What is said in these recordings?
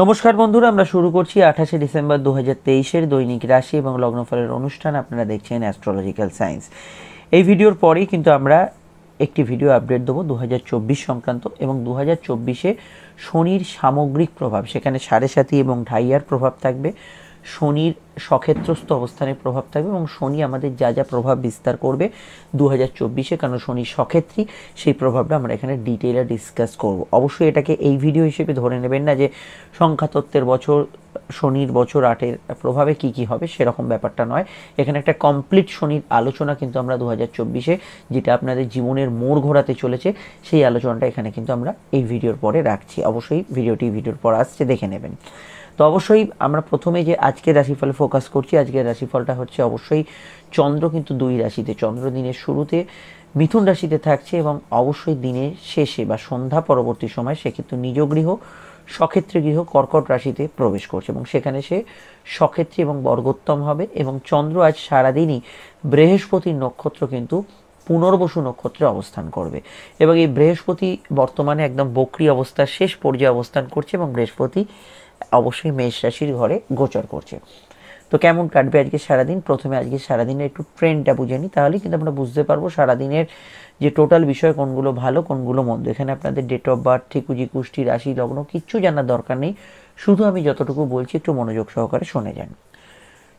নমস্কার বন্ধুরা আমরা শুরু করছি আঠাশে ডিসেম্বর দু হাজার তেইশের দৈনিক রাশি এবং লগ্নফলের অনুষ্ঠান আপনারা দেখছেন অ্যাস্ট্রোলজিক্যাল সায়েন্স এই ভিডিওর পরেই কিন্তু আমরা একটি ভিডিও আপডেট দেবো দু সংক্রান্ত এবং দু হাজার চব্বিশে শনির সামগ্রিক প্রভাব সেখানে সাড়ে সাতি এবং ঢাইয়ার প্রভাব থাকবে শনির সক্ষেত্রস্থ অবস্থানে প্রভাব থাকবে এবং শনি আমাদের যা যা প্রভাব বিস্তার করবে দু হাজার চব্বিশে কারণ শনি সক্ষেত্রী সেই প্রভাবটা আমরা এখানে ডিটেলে ডিসকাস করব অবশ্যই এটাকে এই ভিডিও হিসেবে ধরে নেবেন না যে সংখ্যাতত্ত্বের বছর শনির বছর আটের প্রভাবে কি কি হবে সেরকম ব্যাপারটা নয় এখানে একটা কমপ্লিট শনির আলোচনা কিন্তু আমরা দু হাজার চব্বিশে যেটা আপনাদের জীবনের মোড় ঘোরাতে চলেছে সেই আলোচনাটা এখানে কিন্তু আমরা এই ভিডিওর পরে রাখছি অবশ্যই ভিডিওটি ভিডিওর পর আসছে দেখে নেবেন তো অবশ্যই আমরা প্রথমে যে আজকের রাশিফলে ফোকাস করছি আজকের রাশিফলটা হচ্ছে অবশ্যই চন্দ্র কিন্তু দুই রাশিতে চন্দ্র দিনের শুরুতে মিথুন রাশিতে থাকছে এবং অবশ্যই দিনের শেষে বা সন্ধ্যা পরবর্তী সময় সে কিন্তু নিজ গৃহ সক্ষেত্রে গৃহ কর্কট রাশিতে প্রবেশ করছে এবং সেখানে সে সক্ষেত্রে এবং বর্গোত্তম হবে এবং চন্দ্র আজ সারাদিনই বৃহস্পতির নক্ষত্র কিন্তু পুনর্বসু নক্ষত্রে অবস্থান করবে এবং এই বৃহস্পতি বর্তমানে একদম বক্রি অবস্থার শেষ পর্যায়ে অবস্থান করছে এবং বৃহস্পতি অবশ্যই মেষ রাশির ঘরে গোচর করছে তো কেমন কাটবে আজকে সারাদিন প্রথমে আজকে সারাদিনের একটু ট্রেনটা বুঝে নিই তাহলে কিন্তু আমরা বুঝতে পারবো সারাদিনের যে টোটাল বিষয় কোনগুলো ভালো কোনগুলো মন্দ এখানে আপনাদের ডেট অফ বার্থ ঠিকুজি কুষ্টি রাশি লগ্ন কিচ্ছু জানার দরকার নেই শুধু আমি যতটুকু বলছি একটু মনোযোগ সহকারে শুনে যান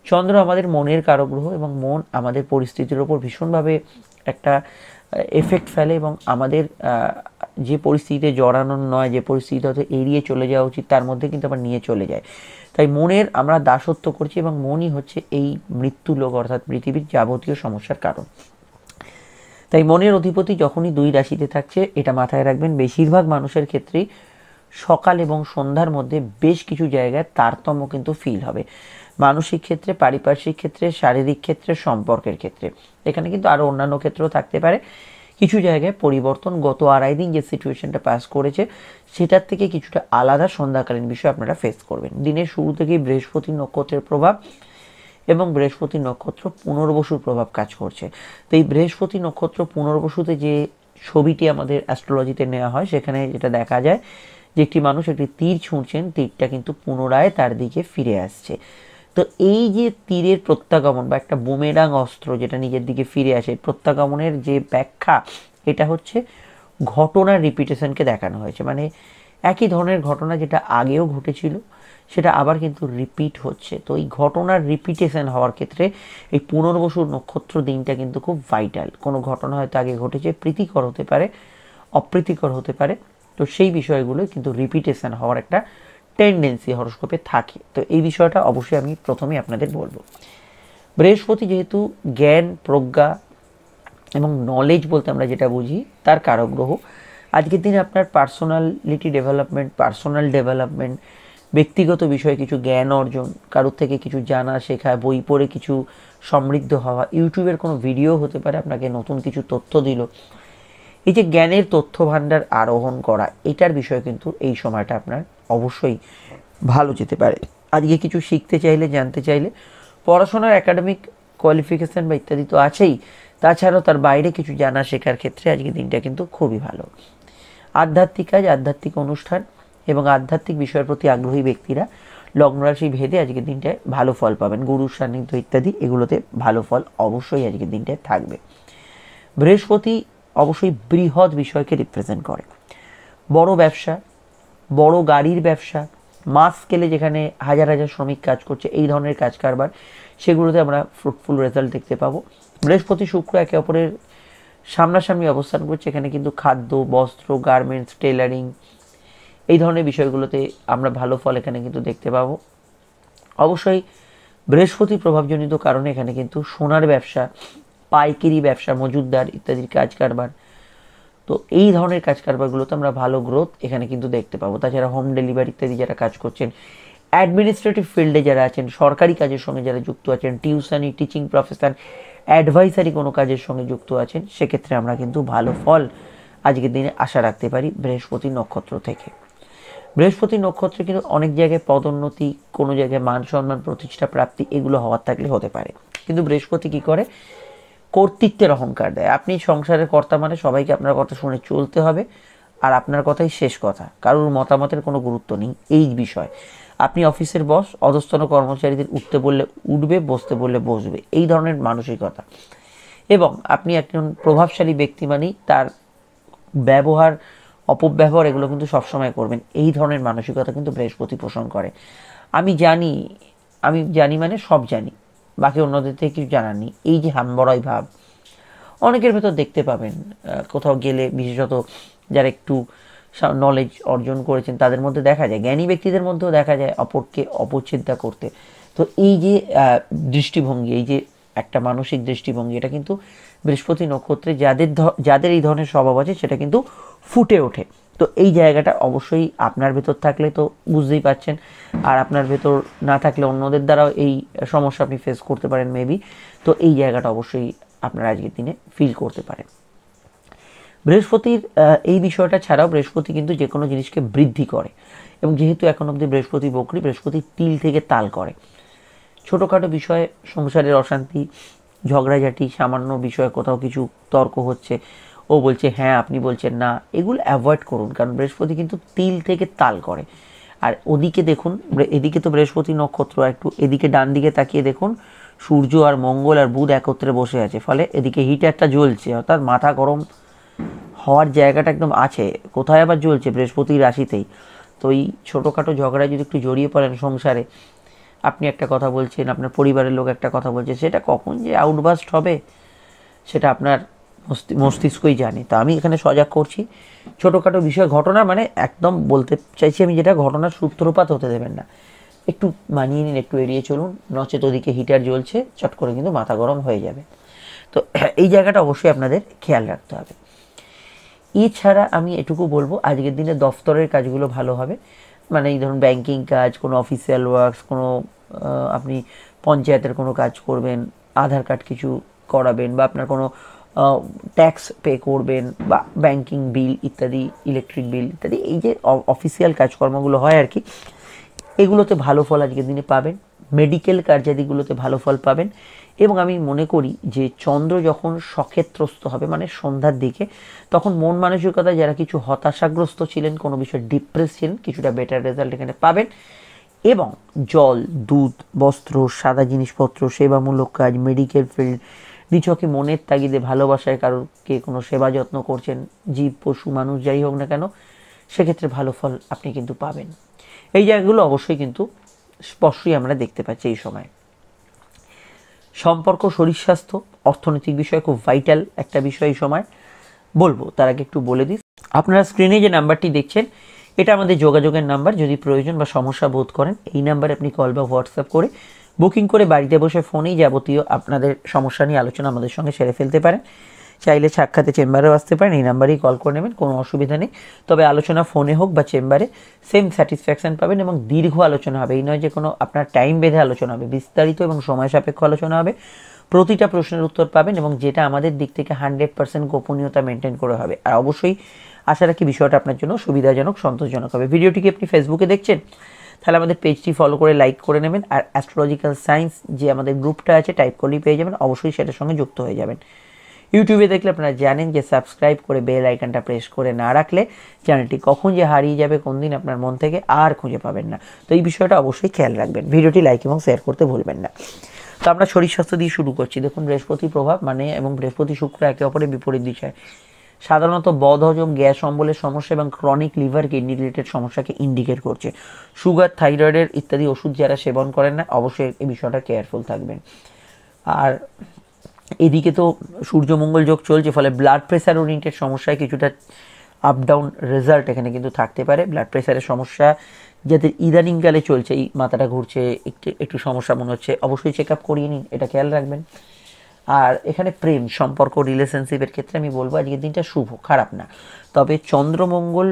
চন্দ্র আমাদের মনের কারগ্রহ এবং মন আমাদের পরিস্থিতির ওপর ভীষণভাবে একটা এফেক্ট ফেলে এবং আমাদের যে পরিস্থিতিতে জড়ানোর নয় যে পরিস্থিতি হয়তো এড়িয়ে চলে যাওয়া উচিত তার মধ্যে কিন্তু আবার নিয়ে চলে যায় তাই মনের আমরা দাসত্ব করছি এবং মনই হচ্ছে এই মৃত্যু লোক অর্থাৎ পৃথিবীর যাবতীয় সমস্যার কারণ তাই মনের অধিপতি যখনই দুই রাশিতে থাকছে এটা মাথায় রাখবেন বেশিরভাগ মানুষের ক্ষেত্রেই সকাল এবং সন্ধ্যার মধ্যে বেশ কিছু জায়গায় তারতম্য কিন্তু ফিল হবে মানসিক ক্ষেত্রে পারিপার্শ্বিক ক্ষেত্রে শারীরিক ক্ষেত্রে সম্পর্কের ক্ষেত্রে এখানে কিন্তু আরও অন্যান্য ক্ষেত্রেও থাকতে পারে কিছু জায়গায় পরিবর্তন গত আড়াই দিন যে সিচুয়েশনটা পাস করেছে সেটার থেকে কিছুটা আলাদা সন্ধ্যাকালীন বিষয় আপনারা ফেস করবেন দিনের শুরু থেকেই বৃহস্পতি নক্ষত্রের প্রভাব এবং বৃহস্পতি নক্ষত্র পুনর্বসুর প্রভাব কাজ করছে তো এই বৃহস্পতি নক্ষত্র পুনর্বসুতে যে ছবিটি আমাদের অ্যাস্ট্রোলজিতে নেওয়া হয় সেখানে যেটা দেখা যায় যে একটি মানুষ একটি তীর ছুঁড়ছেন তীরটা কিন্তু পুনরায় তার দিকে ফিরে আসছে তো এই যে তীরের প্রত্যাগমন বা একটা বুমেরাং অস্ত্র যেটা নিজের দিকে ফিরে আসে প্রত্যাগমনের যে ব্যাখ্যা এটা হচ্ছে ঘটনার রিপিটেশনকে দেখানো হয়েছে মানে একই ধরনের ঘটনা যেটা আগেও ঘটেছিল সেটা আবার কিন্তু রিপিট হচ্ছে তো এই ঘটনার রিপিটেশন হওয়ার ক্ষেত্রে এই পুনর্বসু নক্ষত্র দিনটা কিন্তু খুব ভাইটাল কোনো ঘটনা হয়তো আগে ঘটেছে প্রীতিকর হতে পারে অপ্রীতিকর হতে পারে তো সেই বিষয়গুলো কিন্তু রিপিটেশন হওয়ার একটা টেন্ডেন্সি হরস্কোপে থাকে তো এই বিষয়টা অবশ্যই আমি প্রথমে আপনাদের বলবো বৃহস্পতি যেহেতু জ্ঞান প্রজ্ঞা এবং নলেজ বলতে আমরা যেটা বুঝি তার কারগ্রহ আজকের দিনে আপনার পার্সোনালিটি ডেভেলপমেন্ট পার্সোনাল ডেভেলপমেন্ট ব্যক্তিগত বিষয়ে কিছু জ্ঞান অর্জন কারোর থেকে কিছু জানা শেখা বই পড়ে কিছু সমৃদ্ধ হওয়া ইউটিউবের কোনো ভিডিও হতে পারে আপনাকে নতুন কিছু তথ্য দিল এই যে জ্ঞানের তথ্য ভাণ্ডার আরোহণ করা এটার বিষয়ে কিন্তু এই সময়টা আপনার অবশ্যই ভালো যেতে পারে আজকে কিছু শিখতে চাইলে জানতে চাইলে পড়াশোনার একাডেমিক কোয়ালিফিকেশান বা ইত্যাদি তো আছেই তাছাড়াও তার বাইরে কিছু জানা শেখার ক্ষেত্রে আজকে দিনটা কিন্তু খুবই ভালো আধ্যাত্মিক কাজ আধ্যাত্মিক অনুষ্ঠান এবং আধ্যাত্মিক বিষয়ের প্রতি আগ্রহী ব্যক্তিরা লগ্নরাশি ভেদে আজকের দিনটায় ভালো ফল পাবেন গুরুর সান্নিধ্য ইত্যাদি এগুলোতে ভালো ফল অবশ্যই আজকের দিনটায় থাকবে বৃহস্পতি অবশ্যই বৃহৎ বিষয়কে রিপ্রেজেন্ট করে বড় ব্যবসা বড় গাড়ির ব্যবসা মাস স্কেলে যেখানে হাজার হাজার শ্রমিক কাজ করছে এই ধরনের কাজ কারবার সেগুলোতে আমরা ফ্রুটফুল রেজাল্ট দেখতে পাবো বৃহস্পতি শুক্র একে অপরের সামনাসামনি অবস্থান করছে এখানে কিন্তু খাদ্য বস্ত্র গার্মেন্টস টেলারিং এই ধরনের বিষয়গুলোতে আমরা ভালো ফল এখানে কিন্তু দেখতে পাবো অবশ্যই বৃহস্পতি প্রভাবজনিত কারণে এখানে কিন্তু সোনার ব্যবসা পাইকারি ব্যবসা মজুদদার ইত্যাদির কাজ কারবার তো এই ধরনের কাজ কারবারগুলোতে আমরা ভালো গ্রোথ এখানে কিন্তু দেখতে পাবো তাছাড়া হোম ডেলিভারি ইত্যাদি যারা কাজ করছেন অ্যাডমিনিস্ট্রেটিভ ফিল্ডে যারা আছেন সরকারি কাজের সঙ্গে যারা যুক্ত আছেন টিউশনি টিচিং প্রফেশন অ্যাডভাইসারি কোনো কাজের সঙ্গে যুক্ত আছেন সেক্ষেত্রে আমরা কিন্তু ভালো ফল আজকের দিনে আশা রাখতে পারি বৃহস্পতি নক্ষত্র থেকে বৃহস্পতি নক্ষত্রে কিন্তু অনেক জায়গায় পদোন্নতি কোনো জায়গায় মান সম্মান প্রতিষ্ঠা প্রাপ্তি এগুলো হওয়ার থাকলে হতে পারে কিন্তু বৃহস্পতি কী করে কর্তৃত্বের অহংকার দেয় আপনি সংসারের কর্তা মানে সবাইকে আপনার কথা শুনে চলতে হবে আর আপনার কথাই শেষ কথা কারোর মতামতের কোনো গুরুত্ব নেই এই বিষয় আপনি অফিসের বস অধস্তন কর্মচারীদের উঠতে বললে উঠবে বসতে বললে বসবে এই ধরনের মানসিকতা এবং আপনি একজন প্রভাবশালী ব্যক্তি মানেই তার ব্যবহার অপব্যবহার এগুলো কিন্তু সবসময় করবেন এই ধরনের মানসিকতা কিন্তু বৃহস্পতি পোষণ করে আমি জানি আমি জানি মানে সব জানি বাকি অন্যদের থেকে কিছু জানা নেই এই যে হামবড়াই ভাব অনেকের ভেতর দেখতে পাবেন কোথাও গেলে বিশেষত যারা একটু নলেজ অর্জন করেছেন তাদের মধ্যে দেখা যায় জ্ঞানী ব্যক্তিদের মধ্যেও দেখা যায় অপরকে অপচিন্তা করতে তো এই যে দৃষ্টিভঙ্গি এই যে একটা মানসিক দৃষ্টিভঙ্গি এটা কিন্তু বৃহস্পতি নক্ষত্রে যাদের যাদের এই ধরনের স্বভাব আছে সেটা কিন্তু ফুটে ওঠে তো এই জায়গাটা অবশ্যই আপনার ভেতর থাকলে তো বুঝতেই পারছেন আর আপনার ভেতর না থাকলে অন্যদের দ্বারাও এই সমস্যা আপনি ফেস করতে পারেন মেবি তো এই জায়গাটা অবশ্যই আপনার আজকের দিনে ফিল করতে পারেন বৃহস্পতির এই বিষয়টা ছাড়াও বৃহস্পতি কিন্তু যে কোনো জিনিসকে বৃদ্ধি করে এবং যেহেতু এখন অবধি বৃহস্পতি বকরি বৃহস্পতি তিল থেকে তাল করে ছোটোখাটো বিষয়ে সংসারের অশান্তি ঝগড়াঝাটি সামান্য বিষয়ে কোথাও কিছু তর্ক হচ্ছে ও বলছে হ্যাঁ আপনি বলছেন না এগুলো অ্যাভয়েড করুন কারণ বৃহস্পতি কিন্তু তিল থেকে তাল করে আর ওদিকে দেখুন এদিকে তো বৃহস্পতি নক্ষত্র একটু এদিকে ডান দিকে তাকিয়ে দেখুন সূর্য আর মঙ্গল আর বুধ একত্রে বসে আছে ফলে এদিকে হিটারটা জ্বলছে অর্থাৎ মাথা গরম হওয়ার জায়গাটা একদম আছে কোথায় আবার জ্বলছে বৃহস্পতির রাশিতেই তো এই ছোটোখাটো ঝগড়ায় যদি একটু জড়িয়ে পড়েন সংসারে আপনি একটা কথা বলছেন আপনার পরিবারের লোক একটা কথা বলছে সেটা কখন যে আউটবাস্ট হবে সেটা আপনার মস্তিষ্কই জানে তা আমি এখানে সজাগ করছি ছোটোখাটো বিষয় ঘটনা মানে একদম বলতে চাইছি আমি যেটা ঘটনার সূত্রপাত হতে দেবেন না একটু মানিয়ে নিন একটু এড়িয়ে চলুন নচেত ওদিকে হিটার জ্বলছে চট করে কিন্তু মাথা গরম হয়ে যাবে তো এই জায়গাটা অবশ্যই আপনাদের খেয়াল রাখতে হবে এছাড়া আমি এটুকু বলবো আজকের দিনে দফতরের কাজগুলো ভালো হবে মানে এই ধরুন ব্যাংকিং কাজ কোনো অফিসিয়াল ওয়ার্কস কোনো আপনি পঞ্চায়েতের কোনো কাজ করবেন আধার কার্ড কিছু করাবেন বা আপনার কোনো ট্যাক্স পে করবেন বা ব্যাংকিং বিল ইত্যাদি ইলেকট্রিক বিল ইত্যাদি এই যে অফিসিয়াল কাজকর্মগুলো হয় আর কি এগুলোতে ভালো ফল আজকের দিনে পাবেন মেডিকেল কার্যাদিগুলোতে ভালো ফল পাবেন এবং আমি মনে করি যে চন্দ্র যখন সক্ষেত্রস্ত হবে মানে সন্ধ্যার দিকে তখন মন মানসিকতা যারা কিছু হতাশাগ্রস্ত ছিলেন কোনো বিষয়ে ডিপ্রেস ছিলেন কিছুটা বেটার রেজাল্ট এখানে পাবেন এবং জল দুধ বস্ত্র সাদা জিনিসপত্র সেবামূলক কাজ মেডিকেল ফিল্ড নিছকে মনের তাগিদে ভালোবাসায় কে কোনো সেবা যত্ন করছেন জীব পশু মানুষ যাই হোক না কেন সেক্ষেত্রে ভালো ফল আপনি কিন্তু পাবেন এই জায়গাগুলো অবশ্যই কিন্তু স্পষ্টই আমরা দেখতে পাচ্ছি এই সময় সম্পর্ক শরীর স্বাস্থ্য অর্থনৈতিক বিষয় খুব ভাইটাল একটা বিষয় এই সময় বলবো তার আগে একটু বলে দিই আপনারা স্ক্রিনে যে নাম্বারটি দেখছেন এটা আমাদের যোগাযোগের নাম্বার যদি প্রয়োজন বা সমস্যা বোধ করেন এই নাম্বারে আপনি কল বা হোয়াটসঅ্যাপ করে বুকিং করে বাড়িতে বসে ফোনেই যাবতীয় আপনাদের সমস্যা নিয়ে আলোচনা আমাদের সঙ্গে সেরে ফেলতে পারেন চাইলে সাক্ষাতে চেম্বারেও আসতে পারেন এই নাম্বারেই কল করে নেবেন কোনো অসুবিধা নেই তবে আলোচনা ফোনে হোক বা চেম্বারে সেম স্যাটিসফ্যাকশান পাবেন এবং দীর্ঘ আলোচনা হবে এই নয় যে কোনো আপনার টাইম বেঁধে আলোচনা হবে বিস্তারিত এবং সময় সাপেক্ষ আলোচনা হবে প্রতিটা প্রশ্নের উত্তর পাবেন এবং যেটা আমাদের দিক থেকে হান্ড্রেড পার্সেন্ট গোপনীয়তা মেনটেন করে হবে আর অবশ্যই আশা রাখি বিষয়টা আপনার জন্য সুবিধাজনক সন্তোষজনক হবে ভিডিওটিকে আপনি ফেসবুকে দেখছেন তাহলে আমাদের পেজটি ফলো করে লাইক করে নেবেন আর অ্যাস্ট্রোলজিক্যাল সায়েন্স যে আমাদের গ্রুপটা আছে টাইপ করলেই পেয়ে যাবেন অবশ্যই সেটার সঙ্গে যুক্ত হয়ে যাবেন ইউটিউবে দেখলে আপনারা জানেন যে সাবস্ক্রাইব করে বেল আইকনটা প্রেস করে না রাখলে চ্যানেলটি কখন যে হারিয়ে যাবে কোন দিন আপনার মন থেকে আর খুঁজে পাবেন না তো এই বিষয়টা অবশ্যই খেয়াল রাখবেন ভিডিওটি লাইক এবং শেয়ার করতে ভুলবেন না তো আমরা শরীর স্বাস্থ্য দিয়ে শুরু করছি দেখুন বৃহস্পতি প্রভাব মানে এবং বৃহস্পতি শুক্র একে অপরের বিপরীত দিশায় সাধারণত বদহজম গ্যাস অম্বলের সমস্যা এবং ক্রনিক লিভার কিডনি রিলেটেড সমস্যাকে ইন্ডিকেট করছে সুগার থাইরয়েডের ইত্যাদি ওষুধ যারা সেবন করেন না অবশ্যই এই বিষয়টা কেয়ারফুল থাকবেন আর এদিকে তো সূর্যমঙ্গল যোগ চলছে ফলে ব্লাড প্রেশার ওরিয়েন্টেড সমস্যায় কিছুটা আপ ডাউন রেজাল্ট এখানে কিন্তু থাকতে পারে ব্লাড প্রেশারের সমস্যা যাদের ইদানিংকালে চলছে এই মাথাটা ঘুরছে একটু একটু সমস্যা মনে হচ্ছে অবশ্যই চেক আপ করিয়ে নিন এটা খেয়াল রাখবেন আর এখানে প্রেম সম্পর্ক রিলেশনশিপের ক্ষেত্রে আমি বলবো আজকের দিনটা শুভ খারাপ না তবে চন্দ্রমঙ্গল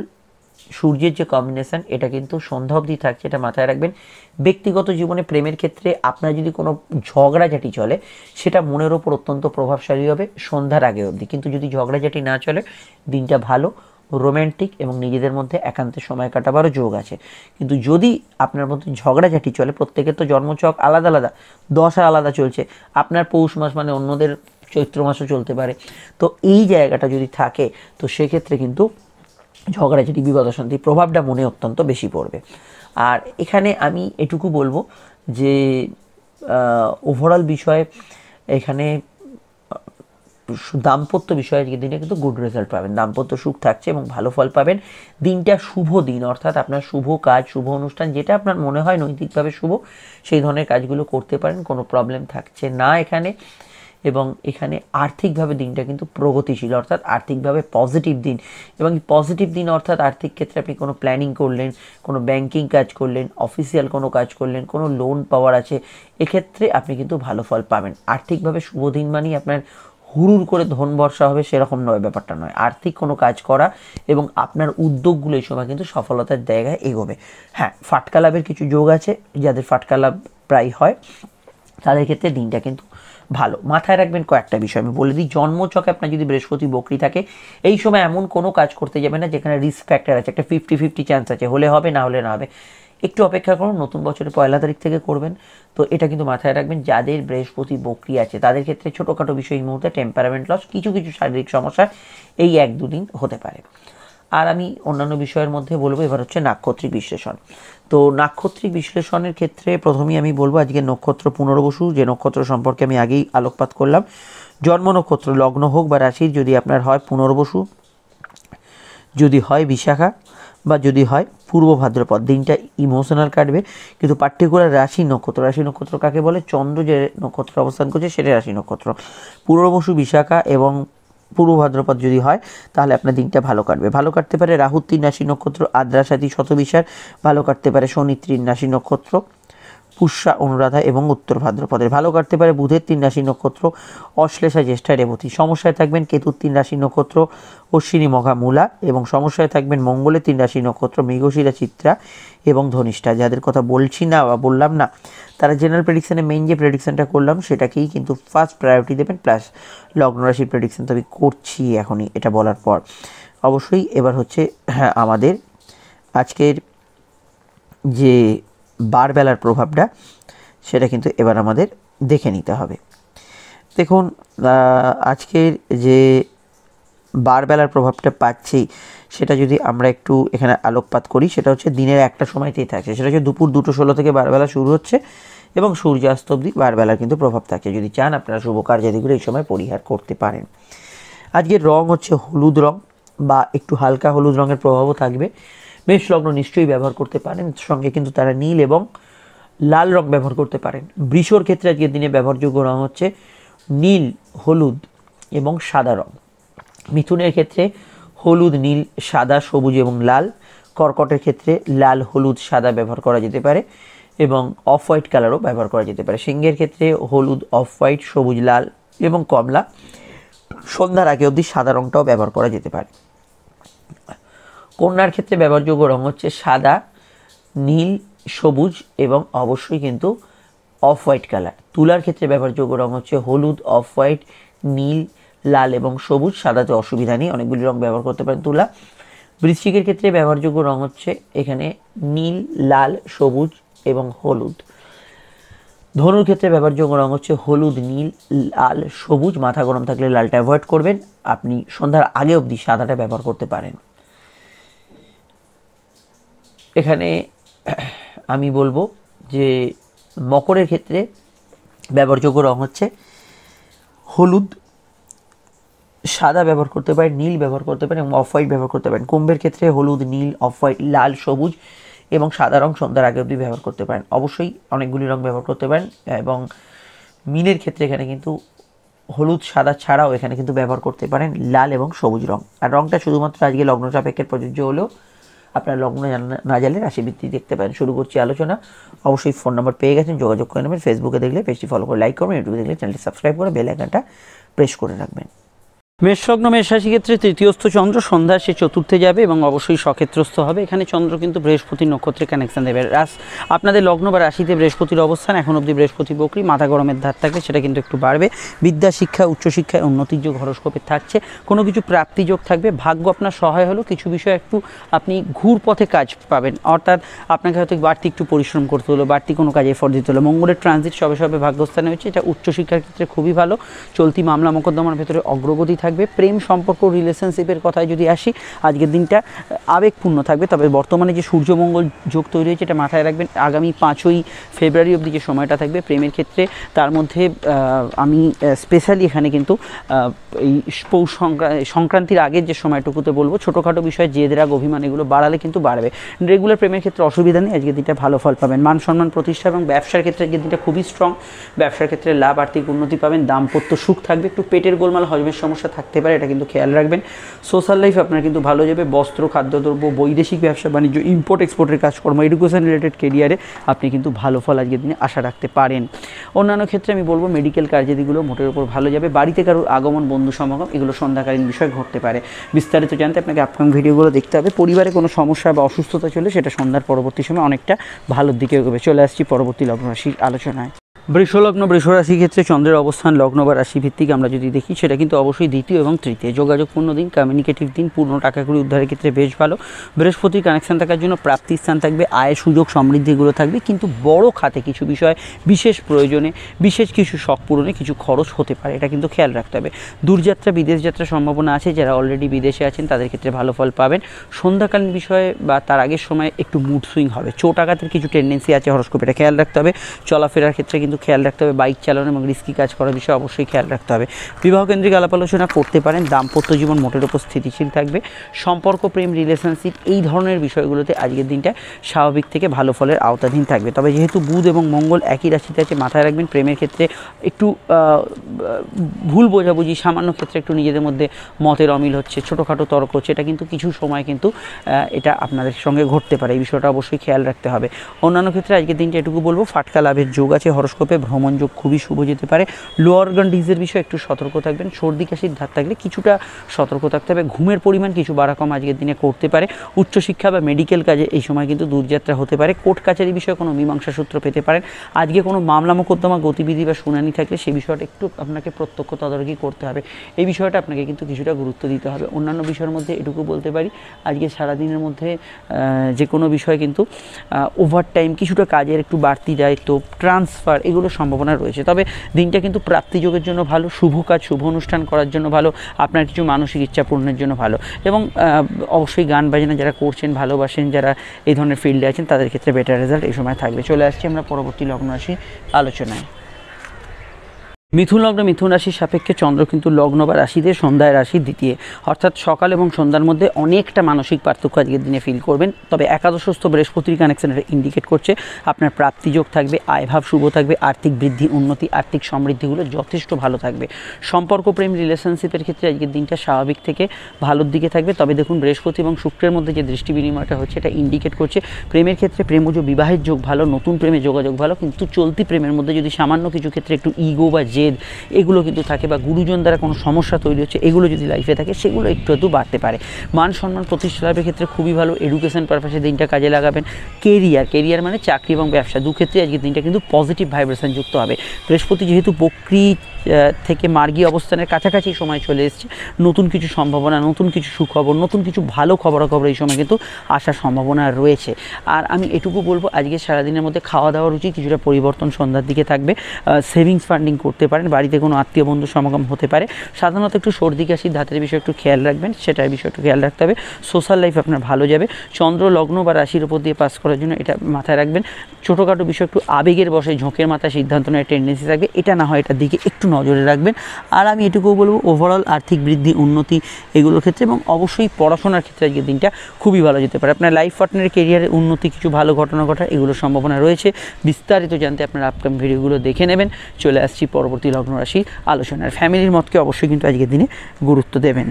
সূর্যের যে কম্বিনেশান এটা কিন্তু সন্ধ্যা অবধি থাকছে এটা মাথায় রাখবেন ব্যক্তিগত জীবনে প্রেমের ক্ষেত্রে আপনার যদি কোনো ঝগড়াঝাটি চলে সেটা মনের ওপর অত্যন্ত প্রভাবশালী হবে সন্ধ্যার আগে অবধি কিন্তু যদি ঝগড়াঝাটি না চলে দিনটা ভালো রোম্যান্টিক এবং নিজেদের মধ্যে একান্তে সময় কাটাবারও যোগ আছে কিন্তু যদি আপনার মধ্যে ঝগড়াঝাটি চলে প্রত্যেকের তো জন্মচক আলাদা আলাদা দশা আলাদা চলছে আপনার পৌষ মাস মানে অন্যদের চৈত্র মাসও চলতে পারে তো এই জায়গাটা যদি থাকে তো সেক্ষেত্রে কিন্তু ঝগড়াঝাটি বিবাদ অশান্তি প্রভাবটা মনে অত্যন্ত বেশি পড়বে আর এখানে আমি এটুকু বলবো যে ওভারঅল বিষয়ে এখানে দাম্পত্য বিষয়ের দিনে কিন্তু গুড রেজাল্ট পাবেন দাম্পত্য সুখ থাকছে এবং ভালো ফল পাবেন দিনটা শুভ দিন অর্থাৎ আপনার শুভ কাজ শুভ অনুষ্ঠান যেটা আপনার মনে হয় নৈতিকভাবে শুভ সেই ধরনের কাজগুলো করতে পারেন কোনো প্রবলেম থাকছে না এখানে এবং এখানে আর্থিকভাবে দিনটা কিন্তু প্রগতিশীল অর্থাৎ আর্থিকভাবে পজিটিভ দিন এবং পজিটিভ দিন অর্থাৎ আর্থিক ক্ষেত্রে আপনি কোনো প্ল্যানিং করলেন কোনো ব্যাংকিং কাজ করলেন অফিসিয়াল কোনো কাজ করলেন কোনো লোন পাওয়ার আছে এক্ষেত্রে আপনি কিন্তু ভালো ফল পাবেন আর্থিকভাবে শুভ দিন মানেই আপনার হুড়ুর করে ধন বর্ষা হবে সেরকম নয় ব্যাপারটা নয় আর্থিক কোনো কাজ করা এবং আপনার উদ্যোগগুলো এই সময় কিন্তু সফলতার জায়গায় এগোবে হ্যাঁ ফাটকা লাভের কিছু যোগ আছে যাদের ফাটকা লাভ প্রায় হয় তাদের ক্ষেত্রে দিনটা কিন্তু ভালো মাথায় রাখবেন কয়েকটা বিষয় আমি বলে দিই জন্মচকে আপনার যদি বৃহস্পতি বকরি থাকে এই সময় এমন কোনো কাজ করতে যাবে না যেখানে রিস্ক ফ্যাক্টর আছে একটা ফিফটি ফিফটি চান্স আছে হলে হবে না হলে না হবে একটু অপেক্ষা করুন নতুন বছরের পয়লা তারিখ থেকে করবেন তো এটা কিন্তু মাথায় রাখবেন যাদের বৃহস্পতি বকরি আছে তাদের ক্ষেত্রে ছোটোখাটো বিষয় এই মুহূর্তে টেম্পারামেন্ট লস কিছু কিছু শারীরিক সমস্যা এই এক দুদিন হতে পারে আর আমি অন্যান্য বিষয়ের মধ্যে বলবো এবার হচ্ছে নাক্ষত্রিক বিশ্লেষণ তো নাক্ষত্রিক বিশ্লেষণের ক্ষেত্রে প্রথমেই আমি বলবো আজকে নক্ষত্র পুনর্বসু যে নক্ষত্র সম্পর্কে আমি আগেই আলোকপাত করলাম জন্ম নক্ষত্র লগ্ন হোক বা রাশির যদি আপনার হয় পুনর্বসু যদি হয় বিশাখা বা যদি হয় পূর্ব ভাদ্রপদ দিনটা ইমোশনাল কাটবে কিন্তু পার্টিকুলার রাশি নক্ষত্র রাশি নক্ষত্র কাকে বলে চন্দ্র যে নক্ষত্র অবস্থান করছে সেটা রাশি নক্ষত্র পূর্ববসু বিশাখা এবং পূর্ব ভাদ্রপদ যদি হয় তাহলে আপনার দিনটা ভালো কাটবে ভালো কাটতে পারে রাহুর তিন রাশি নক্ষত্র শত শতবিশার ভালো কাটতে পারে শনি তিন রাশি নক্ষত্র পুষ্যা অনুরাধা এবং উত্তর ভাদ্রপদের ভালো কাটতে পারে বুধের তিন রাশি নক্ষত্র অশ্লেষা জ্যেষ্ঠা রেবতী সমস্যায় থাকবেন কেতুর তিন রাশি নক্ষত্র অশ্বিনী মঘা মূলা এবং সমস্যায় থাকবেন মঙ্গলে তিন রাশি নক্ষত্র মেঘশিরা চিত্রা এবং ধনিষ্ঠা যাদের কথা বলছি না বা বললাম না তারা জেনারেল প্রেডিকশানে মেইন যে প্রেডিকশানটা করলাম সেটাকেই কিন্তু ফার্স্ট প্রায়োরিটি দেবেন প্লাস লগ্ন রাশির প্রেডিকশান তো আমি করছি এখনই এটা বলার পর অবশ্যই এবার হচ্ছে হ্যাঁ, আমাদের আজকের যে বারবেলার প্রভাবটা সেটা কিন্তু এবার আমাদের দেখে নিতে হবে দেখুন আজকের যে বারবেলার প্রভাবটা পাচ্ছি সেটা যদি আমরা একটু এখানে আলোকপাত করি সেটা হচ্ছে দিনের একটা সময়তেই থাকছে সেটা হচ্ছে দুপুর দুটো ষোলো থেকে বারবেলা শুরু হচ্ছে এবং সূর্যাস্ত অবধি বারবেলার কিন্তু প্রভাব থাকে যদি চান আপনারা শুভ কার্যাদিগুলো এই সময় পরিহার করতে পারেন আজকের রং হচ্ছে হলুদ রং বা একটু হালকা হলুদ রঙের প্রভাবও থাকবে মেষ লগ্ন নিশ্চয়ই ব্যবহার করতে পারেন সঙ্গে কিন্তু তারা নীল এবং লাল রং ব্যবহার করতে পারেন বৃষর ক্ষেত্রে আজকের দিনে ব্যবহারযোগ্য রং হচ্ছে নীল হলুদ এবং সাদা রঙ মিথুনের ক্ষেত্রে হলুদ নীল সাদা সবুজ এবং লাল কর্কটের ক্ষেত্রে লাল হলুদ সাদা ব্যবহার করা যেতে পারে এবং অফ হোয়াইট কালারও ব্যবহার করা যেতে পারে সিংহের ক্ষেত্রে হলুদ অফ হোয়াইট সবুজ লাল এবং কমলা সন্ধ্যার আগে অবধি সাদা রঙটাও ব্যবহার করা যেতে পারে কন্যার ক্ষেত্রে ব্যবহারযোগ্য রঙ হচ্ছে সাদা নীল সবুজ এবং অবশ্যই কিন্তু অফ হোয়াইট কালার তুলার ক্ষেত্রে ব্যবহারযোগ্য রঙ হচ্ছে হলুদ অফ হোয়াইট নীল লাল এবং সবুজ সাদাতে অসুবিধা নেই অনেকগুলি রং ব্যবহার করতে পারেন তুলা বৃশ্চিকের ক্ষেত্রে ব্যবহারযোগ্য রং হচ্ছে এখানে নীল লাল সবুজ এবং হলুদ ধনুর ক্ষেত্রে ব্যবহারযোগ্য রং হচ্ছে হলুদ নীল লাল সবুজ মাথা গরম থাকলে লালটা অ্যাভয়েড করবেন আপনি সন্ধ্যার আগে অবধি সাদাটা ব্যবহার করতে পারেন এখানে আমি বলবো যে মকরের ক্ষেত্রে ব্যবহারযোগ্য রং হচ্ছে হলুদ সাদা ব্যবহার করতে পারেন নীল ব্যবহার করতে পারেন এবং অফ হোয়াইট ব্যবহার করতে পারেন কুম্ভের ক্ষেত্রে হলুদ নীল অফ হোয়াইট লাল সবুজ এবং সাদা রং সন্ধ্যার আগে অবধি ব্যবহার করতে পারেন অবশ্যই অনেকগুলি রং ব্যবহার করতে পারেন এবং মিনের ক্ষেত্রে এখানে কিন্তু হলুদ সাদা ছাড়াও এখানে কিন্তু ব্যবহার করতে পারেন লাল এবং সবুজ রং আর রংটা শুধুমাত্র আজকে লগ্ন সাপেক্ষের প্রযোজ্য হলেও আপনার লগ্ন না জানলে রাশিবৃত্তি দেখতে পারেন শুরু করছি আলোচনা অবশ্যই ফোন নম্বর পেয়ে গেছেন যোগাযোগ করে নেবেন ফেসবুকে দেখলে পেজটি ফলো করে লাইক করবেন ইউটিউবে দেখলে চ্যানেলটি সাবস্ক্রাইব করে বেল আইকনটা প্রেস করে রাখবেন মেষলগ্ন মেষরাশি ক্ষেত্রে তৃতীয়স্থ চন্দ্র সন্ধ্যা সে চতুর্থে যাবে এবং অবশ্যই সক্ষেত্রস্থ হবে এখানে চন্দ্র কিন্তু বৃহস্পতি নক্ষত্রে কানেকশান দেবে রাস আপনাদের লগ্ন বা রাশিতে বৃহস্পতির অবস্থান এখন অবধি বৃহস্পতি বকরি মাথা গরমের ধার থাকবে সেটা কিন্তু একটু বাড়বে বিদ্যা শিক্ষা উচ্চশিক্ষায় উন্নতির যোগ হরস্কোপে থাকছে কোনো কিছু প্রাপ্তিযোগ থাকবে ভাগ্য আপনার সহায় হলো কিছু বিষয়ে একটু আপনি ঘুর পথে কাজ পাবেন অর্থাৎ আপনাকে হয়তো বাড়তি একটু পরিশ্রম করতে হলো বাড়তি কোনো কাজে এফোর্ট দিতে হলো মঙ্গলের ট্রানজিট সবে সবে ভাগ্যস্থানে হয়েছে এটা উচ্চশিক্ষার ক্ষেত্রে খুবই ভালো চলতি মামলা মোকদ্দমার ভেতরে অগ্রগতি থাকে থাকবে প্রেম সম্পর্ক রিলেশনশিপের কথায় যদি আসি আজকের দিনটা আবেগপূর্ণ থাকবে তবে বর্তমানে যে সূর্যমঙ্গল যোগ তৈরি হয়েছে এটা মাথায় রাখবেন আগামী পাঁচই ফেব্রুয়ারি অবধি যে সময়টা থাকবে প্রেমের ক্ষেত্রে তার মধ্যে আমি স্পেশালি এখানে কিন্তু এই পৌষ সংক্রান্তির আগের যে সময়টুকুতে বলবো ছোটোখাটো বিষয়ে জেদ রাগ অভিমান এগুলো বাড়ালে কিন্তু বাড়বে রেগুলার প্রেমের ক্ষেত্রে অসুবিধা নেই আজকের দিনটা ভালো ফল পাবেন মান সম্মান প্রতিষ্ঠা এবং ব্যবসার ক্ষেত্রে আজকের দিনটা খুবই স্ট্রং ব্যবসার ক্ষেত্রে লাভ আর্থিক উন্নতি পাবেন দাম্পত্য সুখ থাকবে একটু পেটের গোলমাল হজমের সমস্যা থাকতে পারে এটা কিন্তু খেয়াল রাখবেন সোশ্যাল লাইফ আপনার কিন্তু ভালো যাবে বস্ত্র খাদ্যদ্রব্য বৈদেশিক ব্যবসা বাণিজ্য ইম্পোর্ট এক্সপোর্টের কাজকর্ম এডুকেশন রিলেটেড কেরিয়ারে আপনি কিন্তু ভালো ফল আজকের দিনে আশা রাখতে পারেন অন্যান্য ক্ষেত্রে আমি বলবো মেডিকেল কার্যাদিগুলো মোটের উপর ভালো যাবে বাড়িতে কারোর আগমন বন্ধু সমাগম এগুলো সন্ধ্যাকালীন বিষয় ঘটতে পারে বিস্তারিত জানতে আপনাকে আপকামিং ভিডিওগুলো দেখতে হবে পরিবারে কোনো সমস্যা বা অসুস্থতা চলে সেটা সন্ধ্যার পরবর্তী সময় অনেকটা ভালোর দিকে চলে আসছি পরবর্তী লগ্নরাশির আলোচনায় বৃষলগ্ন বৃষরাশি ক্ষেত্রে চন্দ্রের অবস্থান লগ্ন বা রাশিভিত্তিক আমরা যদি দেখি সেটা কিন্তু অবশ্যই দ্বিতীয় এবং তৃতীয় যোগাযোগপূর্ণ দিন কমিউনিকেটিভ দিন পূর্ণ টাকা করে উদ্ধারের ক্ষেত্রে বেশ ভালো বৃহস্পতির কানেকশান থাকার জন্য প্রাপ্তির স্থান থাকবে আয় সুযোগ সমৃদ্ধিগুলো থাকবে কিন্তু বড় খাতে কিছু বিষয় বিশেষ প্রয়োজনে বিশেষ কিছু শখ পূরণে কিছু খরচ হতে পারে এটা কিন্তু খেয়াল রাখতে হবে দূরযাত্রা বিদেশ যাত্রা সম্ভাবনা আছে যারা অলরেডি বিদেশে আছেন তাদের ক্ষেত্রে ভালো ফল পাবেন সন্ধ্যাকালীন বিষয়ে বা তার আগের সময় একটু মুড সুইং হবে চোট আঘাতের কিছু টেন্ডেন্সি আছে হরস্কোপ এটা খেয়াল রাখতে হবে চলাফেরার ক্ষেত্রে কিন্তু কিন্তু খেয়াল রাখতে হবে বাইক চালানো এবং রিস্কি কাজ করার বিষয়ে অবশ্যই খেয়াল রাখতে হবে বিবাহ কেন্দ্রিক আলাপ আলোচনা করতে পারেন দাম্পত্য জীবন মোটের উপর স্থিতিশীল থাকবে সম্পর্ক প্রেম রিলেশনশিপ এই ধরনের বিষয়গুলোতে আজকের দিনটা স্বাভাবিক থেকে ভালো ফলের আওতাধীন থাকবে তবে যেহেতু বুধ এবং মঙ্গল একই রাশিতে আছে মাথায় রাখবেন প্রেমের ক্ষেত্রে একটু ভুল বোঝাবুঝি সামান্য ক্ষেত্রে একটু নিজেদের মধ্যে মতের অমিল হচ্ছে ছোটোখাটো তর্ক হচ্ছে এটা কিন্তু কিছু সময় কিন্তু এটা আপনাদের সঙ্গে ঘটতে পারে এই বিষয়টা অবশ্যই খেয়াল রাখতে হবে অন্যান্য ক্ষেত্রে আজকের দিনটা এটুকু বলবো ফাটকা লাভের যোগ আছে হরস্ক হরোস্কোপে ভ্রমণযোগ খুবই শুভ যেতে পারে লো অর্গান ডিজের বিষয়ে একটু সতর্ক থাকবেন সর্দি কাশির ধার থাকলে কিছুটা সতর্ক থাকতে হবে ঘুমের পরিমাণ কিছু বাড়া কম আজকের দিনে করতে পারে উচ্চশিক্ষা বা মেডিকেল কাজে এই সময় কিন্তু দূরযাত্রা হতে পারে কোর্ট কাছারি বিষয়ে কোনো মীমাংসা সূত্র পেতে পারেন আজকে কোনো মামলা মোকদ্দমা গতিবিধি বা শুনানি থাকলে সেই বিষয়টা একটু আপনাকে প্রত্যক্ষ তদারকি করতে হবে এই বিষয়টা আপনাকে কিন্তু কিছুটা গুরুত্ব দিতে হবে অন্যান্য বিষয়ের মধ্যে এটুকু বলতে পারি আজকে সারাদিনের মধ্যে যে কোনো বিষয় কিন্তু ওভার টাইম কিছুটা কাজের একটু বাড়তি দায়িত্ব ট্রান্সফার এগুলো সম্ভাবনা রয়েছে তবে দিনটা কিন্তু প্রাপ্তিযোগের জন্য ভালো শুভ কাজ শুভ অনুষ্ঠান করার জন্য ভালো আপনার কিছু মানসিক ইচ্ছা পূরণের জন্য ভালো এবং অবশ্যই গান বাজনা যারা করছেন ভালোবাসেন যারা এই ধরনের ফিল্ডে আছেন তাদের ক্ষেত্রে বেটার রেজাল্ট এই সময় থাকবে চলে আসছি আমরা পরবর্তী লগ্ন আসি আলোচনায় মিথুন লগ্ন মিথুন রাশির সাপেক্ষে চন্দ্র কিন্তু লগ্ন বা রাশিতে সন্ধ্যায় রাশি দ্বিতীয় অর্থাৎ সকাল এবং সন্ধ্যার মধ্যে অনেকটা মানসিক পার্থক্য আজকের দিনে ফিল করবেন তবে একাদশস্থ বৃহস্পতির কানেকশন এটা ইন্ডিকেট করছে আপনার প্রাপ্তিযোগ থাকবে আয়ভাব শুভ থাকবে আর্থিক বৃদ্ধি উন্নতি আর্থিক সমৃদ্ধিগুলো যথেষ্ট ভালো থাকবে সম্পর্ক প্রেম রিলেশনশিপের ক্ষেত্রে আজকের দিনটা স্বাভাবিক থেকে ভালোর দিকে থাকবে তবে দেখুন বৃহস্পতি এবং শুক্রের মধ্যে যে দৃষ্টি বিনিময়টা হচ্ছে এটা ইন্ডিকেট করছে প্রেমের ক্ষেত্রে প্রেমজ বিবাহের যোগ ভালো নতুন প্রেমে যোগাযোগ ভালো কিন্তু চলতি প্রেমের মধ্যে যদি সামান্য কিছু ক্ষেত্রে একটু ইগো বা যে জেদ এগুলো কিন্তু থাকে বা গুরুজন দ্বারা কোনো সমস্যা তৈরি হচ্ছে এগুলো যদি লাইফে থাকে সেগুলো একটু একটু বাড়তে পারে মান সম্মান প্রতিষ্ঠা লাভের ক্ষেত্রে খুবই ভালো এডুকেশন পারপাসে দিনটা কাজে লাগাবেন কেরিয়ার কেরিয়ার মানে চাকরি এবং ব্যবসা দু ক্ষেত্রে আজকে দিনটা কিন্তু পজিটিভ ভাইব্রেশন যুক্ত হবে বৃহস্পতি যেহেতু প্রকৃতি থেকে মার্গী অবস্থানের কাছাকাছি সময় চলে এসছে নতুন কিছু সম্ভাবনা নতুন কিছু সুখবর নতুন কিছু ভালো খবরাখবর এই সময় কিন্তু আসার সম্ভাবনা রয়েছে আর আমি এটুকু বলবো আজকে সারাদিনের মধ্যে খাওয়া দাওয়া রুচি কিছুটা পরিবর্তন সন্ধ্যার দিকে থাকবে সেভিংস ফান্ডিং করতে পারেন বাড়িতে কোনো আত্মীয় বন্ধু সমাগম হতে পারে সাধারণত একটু সর্দি কাশি ধাতের বিষয়ে একটু খেয়াল রাখবেন সেটার বিষয়ে একটু খেয়াল রাখতে হবে সোশ্যাল লাইফ আপনার ভালো যাবে চন্দ্র লগ্ন বা রাশির উপর দিয়ে পাস করার জন্য এটা মাথায় রাখবেন ছোটোখাটো বিষয় একটু আবেগের বসে ঝোঁকের মাথায় সিদ্ধান্ত নেওয়ার টেন্ডেন্সি থাকবে এটা না হয় এটার দিকে একটু নজরে রাখবেন আর আমি এটুকুও বলবো ওভারঅল আর্থিক বৃদ্ধি উন্নতি এগুলোর ক্ষেত্রে এবং অবশ্যই পড়াশোনার ক্ষেত্রে আজকের দিনটা খুবই ভালো যেতে পারে আপনার লাইফ পার্টনারের কেরিয়ারের উন্নতি কিছু ভালো ঘটনা ঘটার এগুলোর সম্ভাবনা রয়েছে বিস্তারিত জানতে আপনার আপকাম ভিডিওগুলো দেখে নেবেন চলে আসছি পরবর্তী লগ্ন রাশি আলোচনার ফ্যামিলির মতকে অবশ্যই কিন্তু আজকের দিনে গুরুত্ব দেবেন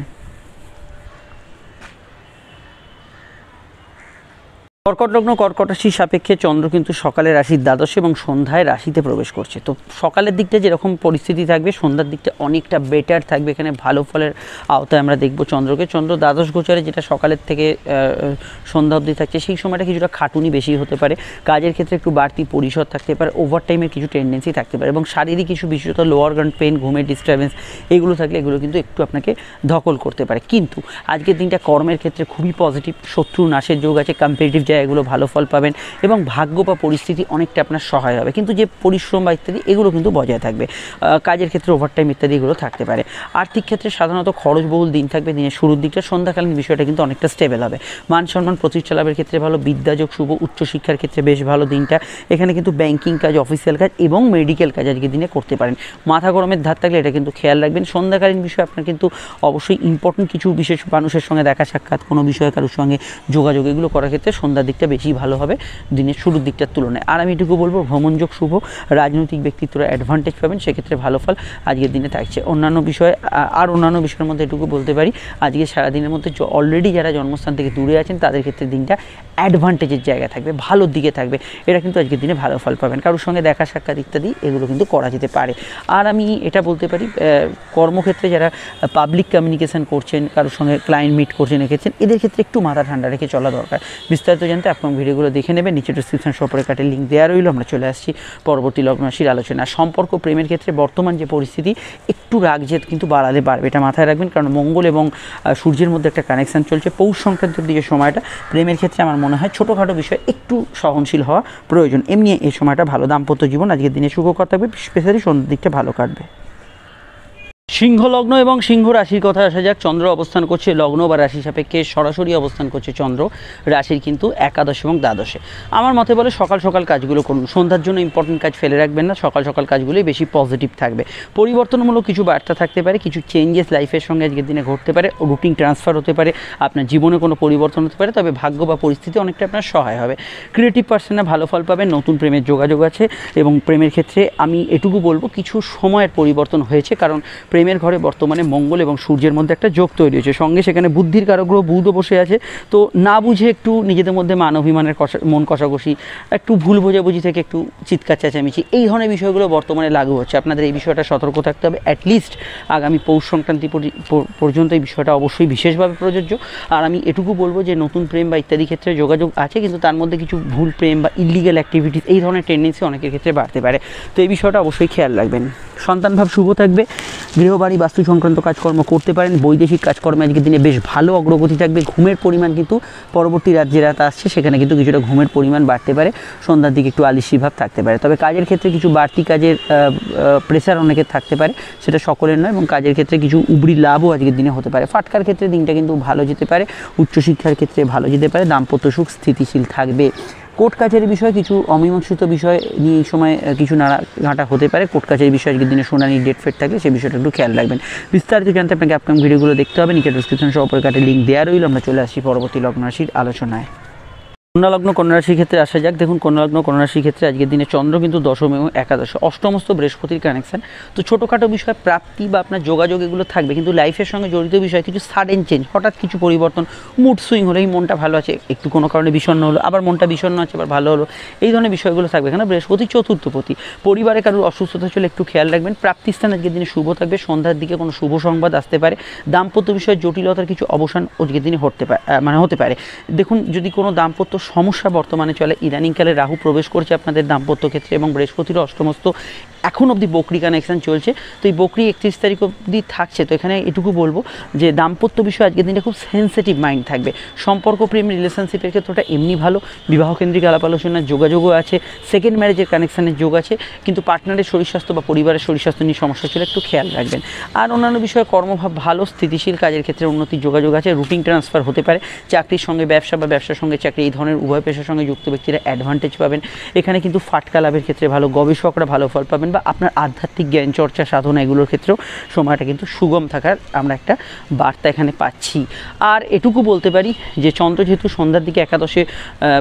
কর্কট লগ্ন কর্কট রাশির সাপেক্ষে চন্দ্র কিন্তু সকালে রাশির দ্বাদশে এবং সন্ধ্যায় রাশিতে প্রবেশ করছে তো সকালের দিকটা যেরকম পরিস্থিতি থাকবে সন্ধ্যার দিকটা অনেকটা বেটার থাকবে এখানে ভালো ফলের আওতায় আমরা দেখব চন্দ্রকে চন্দ্র দ্বাদশ গোচারে যেটা সকালের থেকে সন্ধ্যা অবধি থাকছে সেই সময়টা কিছুটা খাটুনি বেশি হতে পারে কাজের ক্ষেত্রে একটু বাড়তি পরিসর থাকতে পারে ওভারটাইমের কিছু টেন্ডেন্সি থাকতে পারে এবং শারীরিক কিছু বিশেষত লোয়ার গ্রান্ড পেন ঘুমের ডিস্টারবেন্স এগুলো থাকলে এগুলো কিন্তু একটু আপনাকে ধকল করতে পারে কিন্তু আজকের দিনটা কর্মের ক্ষেত্রে খুবই পজিটিভ শত্রু নাশের যোগ আছে কম্পিটিভ জায়গাগুলো ভালো ফল পাবেন এবং ভাগ্য বা পরিস্থিতি অনেকটা আপনার সহায় হবে কিন্তু যে পরিশ্রম বা ইত্যাদি এগুলো কিন্তু বজায় থাকবে কাজের ক্ষেত্রে ওভারটাইম ইত্যাদি এগুলো থাকতে পারে আর্থিক ক্ষেত্রে সাধারণত খরচবহুল দিন থাকবে দিনের শুরুর দিকটা সন্ধ্যাকালীন বিষয়টা কিন্তু অনেকটা স্টেবল হবে মান সম্মান প্রতিষ্ঠা লাভের ক্ষেত্রে ভালো বিদ্যাযোগ শুভ উচ্চশিক্ষার ক্ষেত্রে বেশ ভালো দিনটা এখানে কিন্তু ব্যাংকিং কাজ অফিসিয়াল কাজ এবং মেডিকেল কাজ আজকে দিনে করতে পারেন মাথা গরমের ধার থাকলে এটা কিন্তু খেয়াল রাখবেন সন্ধ্যাকালীন বিষয় আপনার কিন্তু অবশ্যই ইম্পর্টেন্ট কিছু বিশেষ মানুষের সঙ্গে দেখা সাক্ষাৎ কোনো বিষয়ে কারোর সঙ্গে যোগাযোগ এগুলো করার ক্ষেত্রে সন্ধ্যা সন্ধ্যার দিকটা বেশি ভালো হবে দিনের শুরুর দিকটার তুলনায় আর আমি এটুকু বলবো ভ্রমণযোগ শুভ রাজনৈতিক ব্যক্তিত্বরা অ্যাডভান্টেজ পাবেন সেক্ষেত্রে ভালো ফল আজকের দিনে থাকছে অন্যান্য বিষয়ে আর অন্যান্য বিষয়ের মধ্যে এটুকু বলতে পারি আজকে সারাদিনের মধ্যে অলরেডি যারা জন্মস্থান থেকে দূরে আছেন তাদের ক্ষেত্রে দিনটা অ্যাডভান্টেজের জায়গা থাকবে ভালোর দিকে থাকবে এরা কিন্তু আজকের দিনে ভালো ফল পাবেন কারোর সঙ্গে দেখা সাক্ষাৎ ইত্যাদি এগুলো কিন্তু করা যেতে পারে আর আমি এটা বলতে পারি কর্মক্ষেত্রে যারা পাবলিক কমিউনিকেশান করছেন কারোর সঙ্গে ক্লায়েন্ট মিট করছেন রেখেছেন এদের ক্ষেত্রে একটু মাথা ঠান্ডা রেখে চলা দরকার বিস্তারিত জানতে আপনার ভিডিওগুলো দেখে নেবেন নিচে ডিসক্রিপশন সপরে কাটে লিঙ্ক দেওয়া রইল আমরা চলে আসছি পরবর্তী লগ্নরাশির আলোচনা সম্পর্ক প্রেমের ক্ষেত্রে বর্তমান যে পরিস্থিতি একটু রাগ রাগজেদ কিন্তু বাড়াতে পারবে এটা মাথায় রাখবেন কারণ মঙ্গল এবং সূর্যের মধ্যে একটা কানেকশান চলছে পৌষ সংক্রান্তির দিকে সময়টা প্রেমের ক্ষেত্রে আমার মনে হয় ছোটোখাটো বিষয় একটু সহনশীল হওয়া প্রয়োজন এমনি এই সময়টা ভালো দাম্পত্য জীবন আজকের দিনে কথা থাকবে স্পেশালি সন্ধ্যের দিকটা ভালো কাটবে সিংহ লগ্ন এবং সিংহ রাশির কথা আসা যাক চন্দ্র অবস্থান করছে লগ্ন বা রাশি সাপেক্ষে সরাসরি অবস্থান করছে চন্দ্র রাশির কিন্তু একাদশ এবং দ্বাদশে আমার মতে বলে সকাল সকাল কাজগুলো করুন সন্ধ্যার জন্য ইম্পর্টেন্ট কাজ ফেলে রাখবেন না সকাল সকাল কাজগুলোই বেশি পজিটিভ থাকবে পরিবর্তনমূলক কিছু বার্তা থাকতে পারে কিছু চেঞ্জেস লাইফের সঙ্গে আজকের দিনে ঘটতে পারে রুটিন ট্রান্সফার হতে পারে আপনার জীবনে কোনো পরিবর্তন হতে পারে তবে ভাগ্য বা পরিস্থিতি অনেকটা আপনার সহায় হবে ক্রিয়েটিভ পার্সনরা ভালো ফল পাবেন নতুন প্রেমের যোগাযোগ আছে এবং প্রেমের ক্ষেত্রে আমি এটুকু বলবো কিছু সময়ের পরিবর্তন হয়েছে কারণ প্রেম প্রেমের ঘরে বর্তমানে মঙ্গল এবং সূর্যের মধ্যে একটা যোগ তৈরি হয়েছে সঙ্গে সেখানে বুদ্ধির কারোগ্রহ বুধও বসে আছে তো না বুঝে একটু নিজেদের মধ্যে মান অভিমানের কষা মন কষাকষি একটু ভুল বোঝাবুঝি থেকে একটু চিৎকার চেঁচামেচি এই ধরনের বিষয়গুলো বর্তমানে লাগু হচ্ছে আপনাদের এই বিষয়টা সতর্ক থাকতে হবে অ্যাটলিস্ট আগামী পৌষ সংক্রান্তি পর্যন্ত এই বিষয়টা অবশ্যই বিশেষভাবে প্রযোজ্য আর আমি এটুকু বলবো যে নতুন প্রেম বা ইত্যাদি ক্ষেত্রে যোগাযোগ আছে কিন্তু তার মধ্যে কিছু ভুল প্রেম বা ইলিগাল অ্যাক্টিভিটিস এই ধরনের টেন্ডেন্সি অনেকের ক্ষেত্রে বাড়তে পারে তো এই বিষয়টা অবশ্যই খেয়াল রাখবেন সন্তানভাব শুভ থাকবে গৃহ গৃহবাড়ি বাস্তু সংক্রান্ত কাজকর্ম করতে পারেন বৈদেশিক কাজকর্ম আজকের দিনে বেশ ভালো অগ্রগতি থাকবে ঘুমের পরিমাণ কিন্তু পরবর্তী রাত যে রাত আসছে সেখানে কিন্তু কিছুটা ঘুমের পরিমাণ বাড়তে পারে সন্ধ্যার দিকে একটু আলিসি ভাব থাকতে পারে তবে কাজের ক্ষেত্রে কিছু বাড়তি কাজের প্রেশার অনেকের থাকতে পারে সেটা সকলের নয় এবং কাজের ক্ষেত্রে কিছু উবরি লাভও আজকের দিনে হতে পারে ফাটকার ক্ষেত্রে দিনটা কিন্তু ভালো যেতে পারে উচ্চশিক্ষার ক্ষেত্রে ভালো যেতে পারে দাম্পত্য সুখ স্থিতিশীল থাকবে কোর্ট কাছারি বিষয়ে কিছু অমীমাংসিত বিষয় নিয়ে এই সময় কিছু নাড়া ঘাঁটা হতে পারে কোর্ট কাছারি বিষয়ে যদি দিনে শুনানি ডেট ফেট থাকে সেই বিষয়টা একটু খেয়াল রাখবেন বিস্তারিত জানতে আপনাকে আপকাম ভিডিওগুলো দেখতে হবে নিচে ডিসক্রিপশন সহ কাটে লিঙ্ক দেওয়া রইল আমরা চলে আসি পরবর্তী লগ্ন রাশির আলোচনায় কন্যালগ্ন কন্যারাশির ক্ষেত্রে আসা যাক দেখুন কন্যালগ্ন কন্যারাশির ক্ষেত্রে আজকের দিনে চন্দ্র কিন্তু দশম এবং একাদশ অষ্টমস্ত বৃহস্পতির কানেকশান তো ছোটোখাটো বিষয় প্রাপ্তি বা আপনার যোগাযোগ এগুলো থাকবে কিন্তু লাইফের সঙ্গে জড়িত বিষয় কিছু সাডেন চেঞ্জ হঠাৎ কিছু পরিবর্তন মুড সুইং হলেই মনটা ভালো আছে একটু কোনো কারণে বিষণ্ন হলো আবার মনটা বিষণ্ন আছে আবার ভালো হলো এই ধরনের বিষয়গুলো থাকবে কেন বৃহস্পতি চতুর্থপতি পরিবারে কারোর অসুস্থতা চলে একটু খেয়াল রাখবেন প্রাপ্তিস্থান আজকের দিনে শুভ থাকবে সন্ধ্যার দিকে কোনো শুভ সংবাদ আসতে পারে দাম্পত্য বিষয়ে জটিলতার কিছু অবসান আজকের দিনে হতে পারে মানে হতে পারে দেখুন যদি কোনো দাম্পত্য সমস্যা বর্তমানে চলে ইদানিংকালে রাহু প্রবেশ করছে আপনাদের দাম্পত্য ক্ষেত্রে এবং বৃহস্পতির অষ্টমস্ত এখন অবধি বকরি কানেকশান চলছে তো এই বকরি একত্রিশ তারিখ অবধি থাকছে তো এখানে এটুকু বলবো যে দাম্পত্য বিষয়ে আজকের দিনটা খুব সেন্সিটিভ মাইন্ড থাকবে সম্পর্ক প্রেম রিলেশনশিপের ক্ষেত্রটা এমনি ভালো বিবাহ কেন্দ্রিক আলাপ আলোচনার যোগাযোগও আছে সেকেন্ড ম্যারেজের কানেকশানের যোগ আছে কিন্তু পার্টনারের শরীর স্বাস্থ্য বা পরিবারের শরীর স্বাস্থ্য নিয়ে সমস্যা ছিল একটু খেয়াল রাখবেন আর অন্যান্য বিষয়ে কর্মভাব ভালো স্থিতিশীল কাজের ক্ষেত্রে উন্নতি যোগাযোগ আছে রুটিন ট্রান্সফার হতে পারে চাকরির সঙ্গে ব্যবসা বা ব্যবসার সঙ্গে চাকরি এই ধরনের ধরনের উভয় পেশার সঙ্গে যুক্ত ব্যক্তিরা অ্যাডভান্টেজ পাবেন এখানে কিন্তু ফাটকা লাভের ক্ষেত্রে ভালো গবেষকরা ভালো ফল পাবেন বা আপনার আধ্যাত্মিক জ্ঞান চর্চা সাধনা এগুলোর ক্ষেত্রেও সময়টা কিন্তু সুগম থাকার আমরা একটা বার্তা এখানে পাচ্ছি আর এটুকু বলতে পারি যে চন্দ্র যেহেতু সন্ধ্যার দিকে একাদশে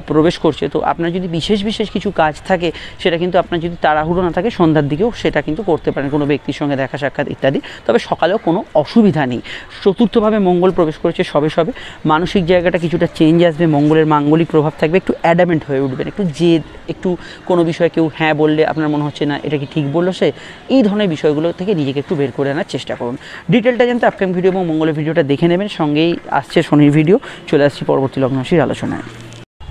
প্রবেশ করছে তো আপনার যদি বিশেষ বিশেষ কিছু কাজ থাকে সেটা কিন্তু আপনার যদি তাড়াহুড়ো না থাকে সন্ধ্যার দিকেও সেটা কিন্তু করতে পারেন কোনো ব্যক্তির সঙ্গে দেখা সাক্ষাৎ ইত্যাদি তবে সকালেও কোনো অসুবিধা নেই চতুর্থভাবে মঙ্গল প্রবেশ করেছে সবে সবে মানসিক জায়গাটা কিছুটা চেঞ্জ আসবে মঙ্গলের মাঙ্গলিক প্রভাব থাকবে একটু অ্যাডামেন্ট হয়ে উঠবেন একটু জেদ একটু কোনো বিষয়ে কেউ হ্যাঁ বললে আপনার মনে হচ্ছে না এটা কি ঠিক বললো সে এই ধরনের বিষয়গুলো থেকে নিজেকে একটু বের করে আনার চেষ্টা করুন ডিটেলটা জানতে আপকামিং ভিডিও এবং মঙ্গলের ভিডিওটা দেখে নেবেন সঙ্গেই আসছে শনির ভিডিও চলে আসছি পরবর্তী লগ্নরাশির আলোচনায়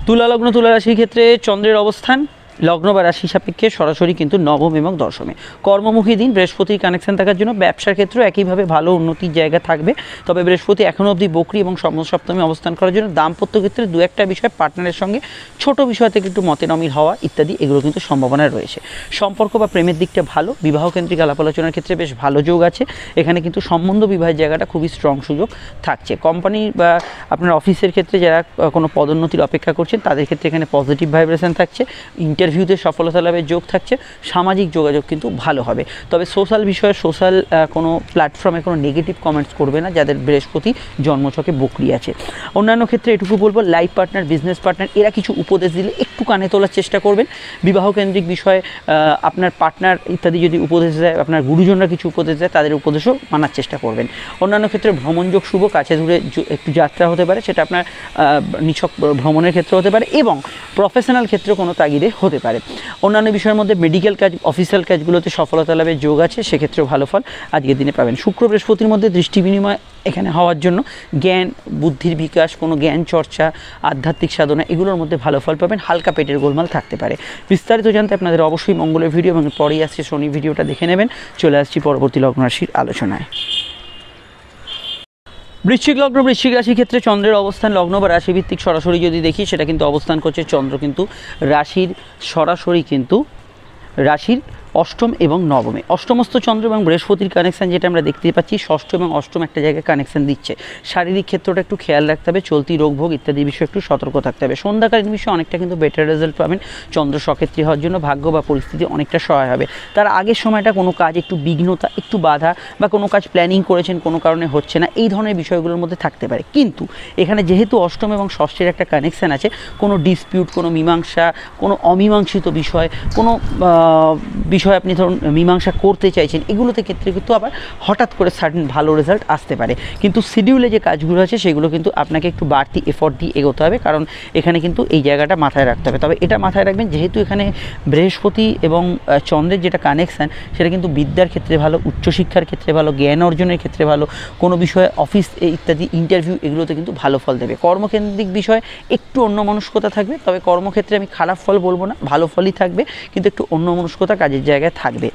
তুলা লগ্ন তুলা রাশির ক্ষেত্রে চন্দ্রের অবস্থান লগ্ন বা রাশি সাপেক্ষে সরাসরি কিন্তু নবম এবং দশমে কর্মমুখী দিন বৃহস্পতির কানেকশন থাকার জন্য ব্যবসার ক্ষেত্রেও একইভাবে ভালো উন্নতির জায়গা থাকবে তবে বৃহস্পতি এখনও অবধি বকরি এবং সপ্তমে অবস্থান করার জন্য দাম্পত্য ক্ষেত্রে দু একটা বিষয় পার্টনারের সঙ্গে ছোট বিষয় থেকে একটু মতে নমিল হওয়া ইত্যাদি এগুলো কিন্তু সম্ভাবনা রয়েছে সম্পর্ক বা প্রেমের দিকটা ভালো বিবাহ কেন্দ্রিক আলাপ আলোচনার ক্ষেত্রে বেশ ভালো যোগ আছে এখানে কিন্তু সম্বন্ধ বিবাহের জায়গাটা খুবই স্ট্রং সুযোগ থাকছে কোম্পানি বা আপনার অফিসের ক্ষেত্রে যারা কোনো পদোন্নতির অপেক্ষা করছেন তাদের ক্ষেত্রে এখানে পজিটিভ ভাইব্রেশন থাকছে ইন্টার ইন্টারভিউতে সফলতা লাভের যোগ থাকছে সামাজিক যোগাযোগ কিন্তু ভালো হবে তবে সোশ্যাল বিষয়ে সোশ্যাল কোনো প্ল্যাটফর্মে কোনো নেগেটিভ কমেন্টস করবে না যাদের বৃহস্পতি জন্মছকে বকরি আছে অন্যান্য ক্ষেত্রে এটুকু বলবো লাইফ পার্টনার বিজনেস পার্টনার এরা কিছু উপদেশ দিলে একটু কানে তোলার চেষ্টা করবেন বিবাহ কেন্দ্রিক বিষয়ে আপনার পার্টনার ইত্যাদি যদি উপদেশ দেয় আপনার গুরুজনরা কিছু উপদেশ দেয় তাদের উপদেশও মানার চেষ্টা করবেন অন্যান্য ক্ষেত্রে ভ্রমণযোগ শুভ কাছে দূরে একটু যাত্রা হতে পারে সেটা আপনার নিছক ভ্রমণের ক্ষেত্রে হতে পারে এবং প্রফেশনাল ক্ষেত্রে কোনো তাগিদে হতে হতে পারে অন্যান্য বিষয়ের মধ্যে মেডিকেল কাজ অফিসিয়াল কাজগুলোতে সফলতা লাভের যোগ আছে সেক্ষেত্রেও ভালো ফল আজকের দিনে পাবেন শুক্র বৃহস্পতির মধ্যে দৃষ্টি বিনিময় এখানে হওয়ার জন্য জ্ঞান বুদ্ধির বিকাশ কোনো জ্ঞান চর্চা আধ্যাত্মিক সাধনা এগুলোর মধ্যে ভালো ফল পাবেন হালকা পেটের গোলমাল থাকতে পারে বিস্তারিত জানতে আপনাদের অবশ্যই মঙ্গলের ভিডিও এবং পরেই আসছে শনি ভিডিওটা দেখে নেবেন চলে আসছি পরবর্তী লগ্নরাশির আলোচনায় বৃশ্চিক লগ্ন বৃশ্চিক রাশির ক্ষেত্রে চন্দ্রের অবস্থান লগ্ন বা রাশিভিত্তিক সরাসরি যদি দেখি সেটা কিন্তু অবস্থান করছে চন্দ্র কিন্তু রাশির সরাসরি কিন্তু রাশির অষ্টম এবং নবমে অষ্টমস্ত চন্দ্র এবং বৃহস্পতির কানেকশান যেটা আমরা দেখতে পাচ্ছি ষষ্ঠ এবং অষ্টম একটা জায়গায় কানেকশান দিচ্ছে শারীরিক ক্ষেত্রটা একটু খেয়াল রাখতে হবে চলতি রোগভোগ ইত্যাদি বিষয়ে একটু সতর্ক থাকতে হবে সন্ধ্যাকালীন বিষয়ে অনেকটা কিন্তু বেটার রেজাল্ট পাবেন চন্দ্র সক্ষেত্রী হওয়ার জন্য ভাগ্য বা পরিস্থিতি অনেকটা সহায় হবে তার আগের সময়টা কোনো কাজ একটু বিঘ্নতা একটু বাধা বা কোনো কাজ প্ল্যানিং করেছেন কোনো কারণে হচ্ছে না এই ধরনের বিষয়গুলোর মধ্যে থাকতে পারে কিন্তু এখানে যেহেতু অষ্টম এবং ষষ্ঠের একটা কানেকশান আছে কোনো ডিসপিউট কোনো মীমাংসা কোনো অমীমাংসিত বিষয় কোনো বিষয় আপনি ধরুন মীমাংসা করতে চাইছেন এগুলোতে ক্ষেত্রে কিন্তু আবার হঠাৎ করে সার্টেন ভালো রেজাল্ট আসতে পারে কিন্তু শিডিউলে যে কাজগুলো আছে সেগুলো কিন্তু আপনাকে একটু বাড়তি এফোর্ট দিয়ে এগোতে হবে কারণ এখানে কিন্তু এই জায়গাটা মাথায় রাখতে হবে তবে এটা মাথায় রাখবেন যেহেতু এখানে বৃহস্পতি এবং চন্দ্রের যেটা কানেকশান সেটা কিন্তু বিদ্যার ক্ষেত্রে ভালো উচ্চশিক্ষার ক্ষেত্রে ভালো জ্ঞান অর্জনের ক্ষেত্রে ভালো কোনো বিষয়ে অফিস ইত্যাদি ইন্টারভিউ এগুলোতে কিন্তু ভালো ফল দেবে কর্মকেন্দ্রিক বিষয়ে একটু অন্য মনস্কতা থাকবে তবে কর্মক্ষেত্রে আমি খারাপ ফল বলবো না ভালো ফলই থাকবে কিন্তু একটু অন্য মনস্কতা কাজের জায়গায় থাকবে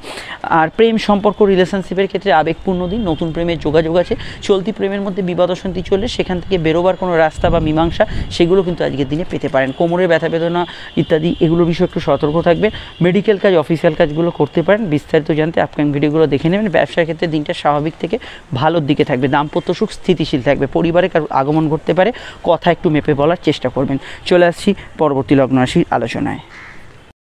আর প্রেম সম্পর্ক রিলেশনশিপের ক্ষেত্রে আবেগপূর্ণ দিন নতুন প্রেমের যোগাযোগ আছে চলতি প্রেমের মধ্যে বিবাদ অশান্তি চলে সেখান থেকে বেরোবার কোনো রাস্তা বা মীমাংসা সেগুলো কিন্তু আজকের দিনে পেতে পারেন কোমরের ব্যথা বেদনা ইত্যাদি এগুলো বিষয়ে একটু সতর্ক থাকবেন মেডিকেল কাজ অফিসিয়াল কাজগুলো করতে পারেন বিস্তারিত জানতে আপকামিং ভিডিওগুলো দেখে নেবেন ব্যবসার ক্ষেত্রে দিনটা স্বাভাবিক থেকে ভালোর দিকে থাকবে দাম্পত্য সুখ স্থিতিশীল থাকবে পরিবারে কারো আগমন ঘটতে পারে কথা একটু মেপে বলার চেষ্টা করবেন চলে আসছি পরবর্তী লগ্ন রাশির আলোচনায়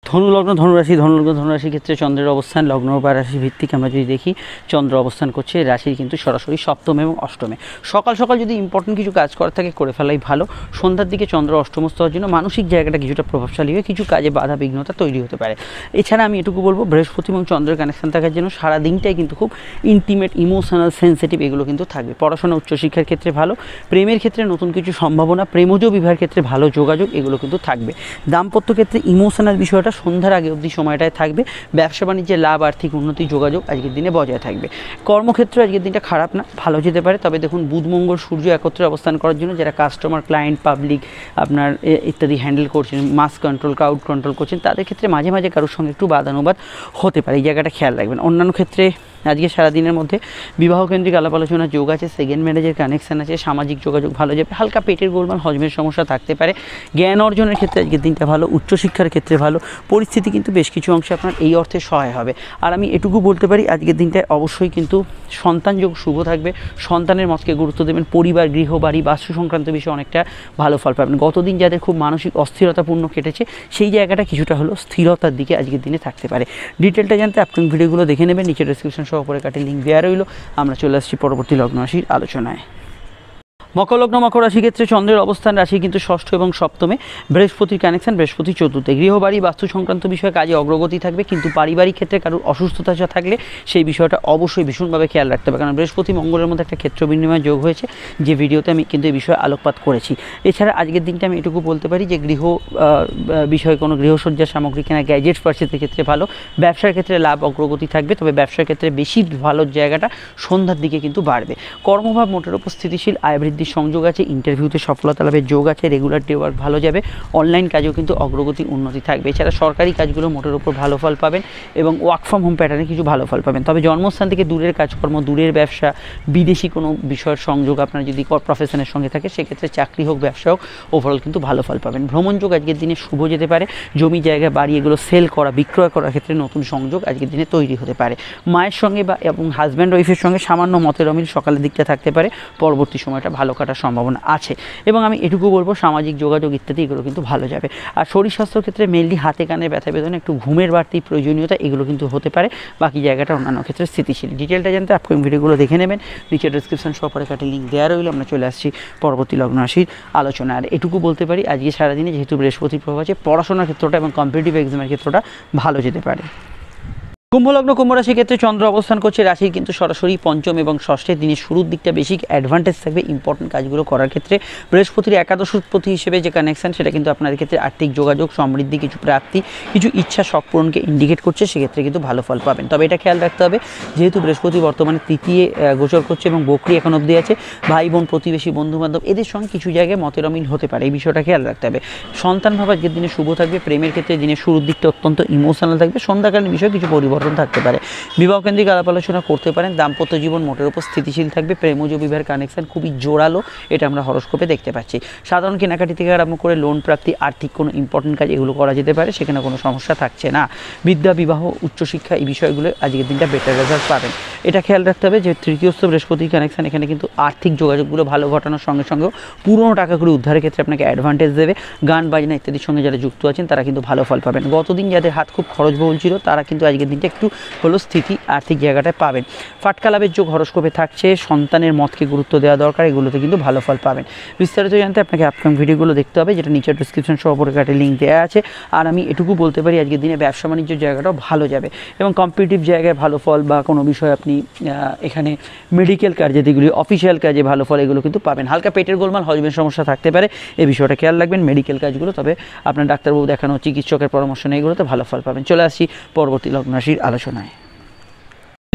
ধনুলগ্ন ধনুরাশি ধনুলগ্ন ধনুরাশির ক্ষেত্রে চন্দ্রের অবস্থান লগ্ন বা রাশি ভিত্তিক আমরা যদি দেখি চন্দ্র অবস্থান করছে রাশির কিন্তু সরাসরি সপ্তম এবং অষ্টমে সকাল সকাল যদি ইম্পর্টেন্ট কিছু কাজ করা থাকে করে ফেলাই ভালো সন্ধ্যার দিকে চন্দ্র অষ্টমস্ত হওয়ার জন্য মানসিক জায়গাটা কিছুটা প্রভাবশালী হয়ে কিছু কাজে বাধা বিঘ্নতা তৈরি হতে পারে এছাড়া আমি এটুকু বলবো বৃহস্পতি এবং চন্দ্রের কানেকশন থাকার জন্য সারা দিনটাই কিন্তু খুব ইন্টিমেট ইমোশনাল সেন্সিটিভ এগুলো কিন্তু থাকবে পড়াশোনা উচ্চশিক্ষার ক্ষেত্রে ভালো প্রেমের ক্ষেত্রে নতুন কিছু সম্ভাবনা প্রেমজ বিবাহের ক্ষেত্রে ভালো যোগাযোগ এগুলো কিন্তু থাকবে দাম্পত্য ক্ষেত্রে ইমোশনাল বিষয়টা সময়টা সন্ধ্যার আগে অবধি সময়টায় থাকবে ব্যবসা বাণিজ্যে লাভ আর্থিক উন্নতি যোগাযোগ আজকের দিনে বজায় থাকবে কর্মক্ষেত্র আজকের দিনটা খারাপ না ভালো যেতে পারে তবে দেখুন বুধমঙ্গল সূর্য একত্রে অবস্থান করার জন্য যারা কাস্টমার ক্লায়েন্ট পাবলিক আপনার ইত্যাদি হ্যান্ডেল করছেন মাস কন্ট্রোল ক্রাউড কন্ট্রোল করছেন তাদের ক্ষেত্রে মাঝে মাঝে কারোর সঙ্গে একটু বাদানুবাদ হতে পারে এই জায়গাটা খেয়াল রাখবেন অন্যান্য ক্ষেত্রে আজকে সারাদিনের মধ্যে বিবাহ কেন্দ্রিক আলাপ আলোচনা যোগ আছে সেকেন্ড ম্যারেজের কানেকশান আছে সামাজিক যোগাযোগ ভালো যাবে হালকা পেটের গোলমাল হজমের সমস্যা থাকতে পারে জ্ঞান অর্জনের ক্ষেত্রে আজকের দিনটা ভালো উচ্চশিক্ষার ক্ষেত্রে ভালো পরিস্থিতি কিন্তু বেশ কিছু অংশে আপনার এই অর্থে সহায় হবে আর আমি এটুকু বলতে পারি আজকের দিনটায় অবশ্যই কিন্তু সন্তান যোগ শুভ থাকবে সন্তানের মতকে গুরুত্ব দেবেন পরিবার গৃহ বাড়ি বাস্তু সংক্রান্ত বিষয়ে অনেকটা ভালো ফল পাবেন গতদিন যাদের খুব মানসিক অস্থিরতাপূর্ণ কেটেছে সেই জায়গাটা কিছুটা হলো স্থিরতার দিকে আজকের দিনে থাকতে পারে ডিটেলটা জানতে আপনি ভিডিওগুলো দেখে নেবেন নিচে ডিসক্রিপশন পরে কাটি লিঙ্ক দেওয়া রইল আমরা চলে আসছি পরবর্তী লগ্ন আলোচনায় মকরলগ্ন মকর রাশি ক্ষেত্রে চন্দ্রের অবস্থান রাশি কিন্তু ষষ্ঠ এবং সপ্তমে বৃহস্পতির কানেকশন বৃহস্পতি চতুর্থে গৃহবাড়ি বাস্তু সংক্রান্ত বিষয়ে কাজে অগ্রগতি থাকবে কিন্তু পারিবারিক ক্ষেত্রে কারোর অসুস্থতা থাকলে সেই বিষয়টা অবশ্যই ভীষণভাবে খেয়াল রাখতে হবে কারণ বৃহস্পতি মঙ্গলের মধ্যে একটা ক্ষেত্র বিনিময় যোগ হয়েছে যে ভিডিওতে আমি কিন্তু এই বিষয়ে আলোকপাত করেছি এছাড়া আজকের দিনটা আমি এটুকু বলতে পারি যে গৃহ বিষয়ে কোনো গৃহসজ্জার সামগ্রী কেনা গ্যাজেটস পার্সেসের ক্ষেত্রে ভালো ব্যবসার ক্ষেত্রে লাভ অগ্রগতি থাকবে তবে ব্যবসার ক্ষেত্রে বেশি ভালো জায়গাটা সন্ধ্যার দিকে কিন্তু বাড়বে কর্মভাব মোটের উপর স্থিতিশীল আয় বৃদ্ধি বৃদ্ধির সংযোগ আছে ইন্টারভিউতে সফলতা লাভের যোগ আছে রেগুলার ডে ওয়ার্ক ভালো যাবে অনলাইন কাজেও কিন্তু অগ্রগতি উন্নতি থাকবে এছাড়া সরকারি কাজগুলো মোটের উপর ভালো ফল পাবেন এবং ওয়ার্ক ফ্রম হোম প্যাটার্নে কিছু ভালো ফল পাবেন তবে জন্মস্থান থেকে দূরের কাজকর্ম দূরের ব্যবসা বিদেশি কোনো বিষয়ের সংযোগ আপনার যদি প্রফেশনের সঙ্গে থাকে সেক্ষেত্রে চাকরি হোক ব্যবসা হোক ওভারঅল কিন্তু ভালো ফল পাবেন ভ্রমণযোগ আজকের দিনে শুভ যেতে পারে জমি জায়গা বাড়ি এগুলো সেল করা বিক্রয় করার ক্ষেত্রে নতুন সংযোগ আজকের দিনে তৈরি হতে পারে মায়ের সঙ্গে বা এবং হাজব্যান্ড ওয়াইফের সঙ্গে সামান্য মতের অমিল সকালের দিকটা থাকতে পারে পরবর্তী সময়টা ভালো ভালো কাটার সম্ভাবনা আছে এবং আমি এটুকু বলবো সামাজিক যোগাযোগ ইত্যাদি এগুলো কিন্তু ভালো যাবে আর শরীর স্বাস্থ্যের ক্ষেত্রে মেনলি হাতে কানে ব্যথা বেদনা একটু ঘুমের বাড়তি প্রয়োজনীয়তা এগুলো কিন্তু হতে পারে বাকি জায়গাটা অন্যান্য ক্ষেত্রে স্থিতিশীল ডিটেলটা জানতে আপকামিং ভিডিওগুলো দেখে নেবেন নিচে ডিসক্রিপশন সপরে কাটে লিঙ্ক দেওয়া রইলে আমরা চলে আসছি পরবর্তী লগ্ন রাশির আলোচনা আর এটুকু বলতে পারি আজকে সারাদিনে যেহেতু বৃহস্পতি প্রভাব আছে পড়াশোনার ক্ষেত্রটা এবং কম্পিটিটিভ এক্সামের ক্ষেত্রটা ভালো যেতে পারে কুম্ভলগ্ন কুম্ভরাশির ক্ষেত্রে চন্দ্র অবস্থান করছে রাশির কিন্তু সরাসরি পঞ্চম এবং ষষ্ঠের দিনের শুরুর দিকটা বেশি অ্যাডভান্টেজ থাকবে ইম্পর্টেন্ট কাজগুলো করার ক্ষেত্রে বৃহস্পতির একাদশপতি হিসেবে যে কানেকশান সেটা কিন্তু আপনাদের ক্ষেত্রে আর্থিক যোগাযোগ সমৃদ্ধি কিছু প্রাপ্তি কিছু ইচ্ছা শখ পূরণকে ইন্ডিকেট করছে সেক্ষেত্রে কিন্তু ভালো ফল পাবেন তবে এটা খেয়াল রাখতে হবে যেহেতু বৃহস্পতি বর্তমানে তৃতীয় গোচর করছে এবং বকরি এখন অবধি আছে ভাই বোন প্রতিবেশী বন্ধুবান্ধব এদের সঙ্গে কিছু জায়গায় মতের অমিল হতে পারে এই বিষয়টা খেয়াল রাখতে হবে সন্তান ভাবার আজকের দিনে শুভ থাকবে প্রেমের ক্ষেত্রে দিনের শুরুর দিকটা অত্যন্ত ইমোশনাল থাকবে সন্ধ্যাকালীন বিষয়ে কিছু পরিবর্তন পরিবর্তন থাকতে পারে বিবাহ কেন্দ্রিক আলাপ আলোচনা করতে পারেন দাম্পত্য জীবন মোটের উপর স্থিতিশীল থাকবে প্রেমজ বিবাহের কানেকশন খুবই জোরালো এটা আমরা হরস্কোপে দেখতে পাচ্ছি সাধারণ কেনাকাটি থেকে আরম্ভ করে লোন প্রাপ্তি আর্থিক কোনো ইম্পর্টেন্ট কাজ এগুলো করা যেতে পারে সেখানে কোনো সমস্যা থাকছে না বিদ্যা বিবাহ উচ্চশিক্ষা এই বিষয়গুলো আজকের দিনটা বেটার রেজাল্ট পাবেন এটা খেয়াল রাখতে হবে যে স্তর বৃহস্পতির কানেকশন এখানে কিন্তু আর্থিক যোগাযোগগুলো ভালো ঘটানোর সঙ্গে সঙ্গেও পুরনো টাকাগুলো উদ্ধারের ক্ষেত্রে আপনাকে অ্যাডভান্টেজ দেবে গান বাজনা ইত্যাদির সঙ্গে যারা যুক্ত আছেন তারা কিন্তু ভালো ফল পাবেন গতদিন যাদের হাত খুব খরচ বহুল ছিল তারা কিন্তু আজকের দিনটা একটু হলো স্থিতি আর্থিক জায়গাটায় পাবেন ফাটকা লাভের যোগ হরস্কোপে থাকছে সন্তানের মতকে গুরুত্ব দেওয়া দরকার এগুলোতে কিন্তু ভালো ফল পাবেন বিস্তারিত জানতে আপনাকে আপকাম ভিডিওগুলো দেখতে হবে যেটা নিচের ডিসক্রিপশন সহ কাটে লিঙ্ক দেওয়া আছে আর আমি এটুকু বলতে পারি আজকের দিনে ব্যবসা বাণিজ্যের জায়গাটাও ভালো যাবে এবং কম্পিটিটিভ জায়গায় ভালো ফল বা কোনো বিষয়ে আপনি এখানে মেডিকেল কাজ যেগুলি অফিসিয়াল কাজে ভালো ফল এগুলো কিন্তু পাবেন হালকা পেটের গোলমাল হজমের সমস্যা থাকতে পারে এই বিষয়টা খেয়াল রাখবেন মেডিকেল কাজগুলো তবে আপনার ডাক্তারবাবু দেখানো চিকিৎসকের পরামর্শ নেই এগুলোতে ভালো ফল পাবেন চলে আসি পরবর্তী লগ্ন রাশির আলোচনায়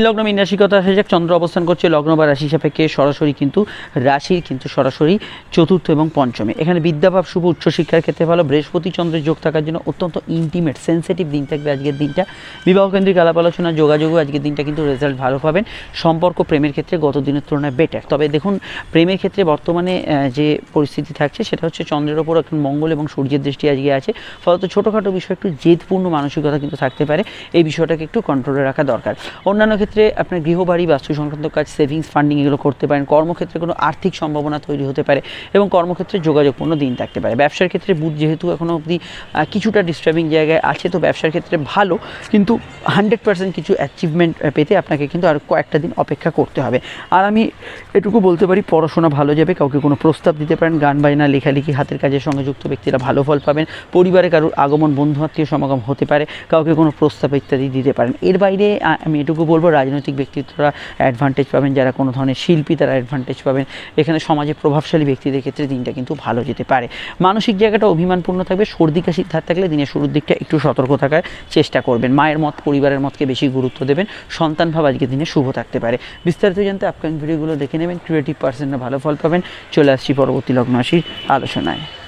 লগ্ন মিন রাশি কথা যাক চন্দ্র অবস্থান করছে লগ্ন বা রাশি সাপেক্ষে সরাসরি কিন্তু রাশির কিন্তু সরাসরি চতুর্থ এবং পঞ্চমে এখানে বিদ্যাভাব শুভ উচ্চশিক্ষার ক্ষেত্রে ভালো বৃহস্পতি চন্দ্রের যোগ থাকার জন্য অত্যন্ত ইন্টিমেট সেন্সিটিভ দিন থাকবে আজকের দিনটা বিবাহ কেন্দ্রিক আলাপ আলোচনা যোগাযোগও আজকের দিনটা কিন্তু রেজাল্ট ভালো পাবেন সম্পর্ক প্রেমের ক্ষেত্রে গত দিনের তুলনায় বেটার তবে দেখুন প্রেমের ক্ষেত্রে বর্তমানে যে পরিস্থিতি থাকছে সেটা হচ্ছে চন্দ্রের ওপর এখন মঙ্গল এবং সূর্যের দৃষ্টি আজকে আছে ফলত ছোটোখাটো বিষয় একটু জেদপূর্ণ মানসিকতা কিন্তু থাকতে পারে এই বিষয়টাকে একটু কন্ট্রোলে রাখা দরকার অন্যান্য ক্ষেত্রে আপনার গৃহবাড়ি বাস্তু সংক্রান্ত কাজ সেভিংস ফান্ডিং এগুলো করতে পারেন কর্মক্ষেত্রে কোনো আর্থিক সম্ভাবনা তৈরি হতে পারে এবং কর্মক্ষেত্রে যোগাযোগপূর্ণ দিন থাকতে পারে ব্যবসার ক্ষেত্রে বুধ যেহেতু এখনও অবধি কিছুটা ডিস্টার্বিং জায়গায় আছে তো ব্যবসার ক্ষেত্রে ভালো কিন্তু হান্ড্রেড পার্সেন্ট কিছু অ্যাচিভমেন্ট পেতে আপনাকে কিন্তু আর কয়েকটা দিন অপেক্ষা করতে হবে আর আমি এটুকু বলতে পারি পড়াশোনা ভালো যাবে কাউকে কোনো প্রস্তাব দিতে পারেন গান বাজনা লেখালেখি হাতের কাজের সঙ্গে যুক্ত ব্যক্তিরা ভালো ফল পাবেন পরিবারে কারোর আগমন বন্ধু আত্মীয় সমাগম হতে পারে কাউকে কোনো প্রস্তাব ইত্যাদি দিতে পারেন এর বাইরে আমি এটুকু বলবো রাজনৈতিক ব্যক্তিত্বরা অ্যাডভান্টেজ পাবেন যারা কোনো ধরনের শিল্পী তারা অ্যাডভান্টেজ পাবেন এখানে সমাজে প্রভাবশালী ব্যক্তিদের ক্ষেত্রে দিনটা কিন্তু ভালো যেতে পারে মানসিক জায়গাটা অভিমানপূর্ণ থাকবে সর্দি কাশি ধার থাকলে দিনের শুরুর দিকটা একটু সতর্ক থাকার চেষ্টা করবেন মায়ের মত পরিবারের মতকে বেশি গুরুত্ব দেবেন সন্তান ভাব আজকে দিনে শুভ থাকতে পারে বিস্তারিত জানতে আপকামিং ভিডিওগুলো দেখে নেবেন ক্রিয়েটিভ পার্সেন্টরা ভালো ফল পাবেন চলে আসছি পরবর্তী লগ্ন আলোচনায়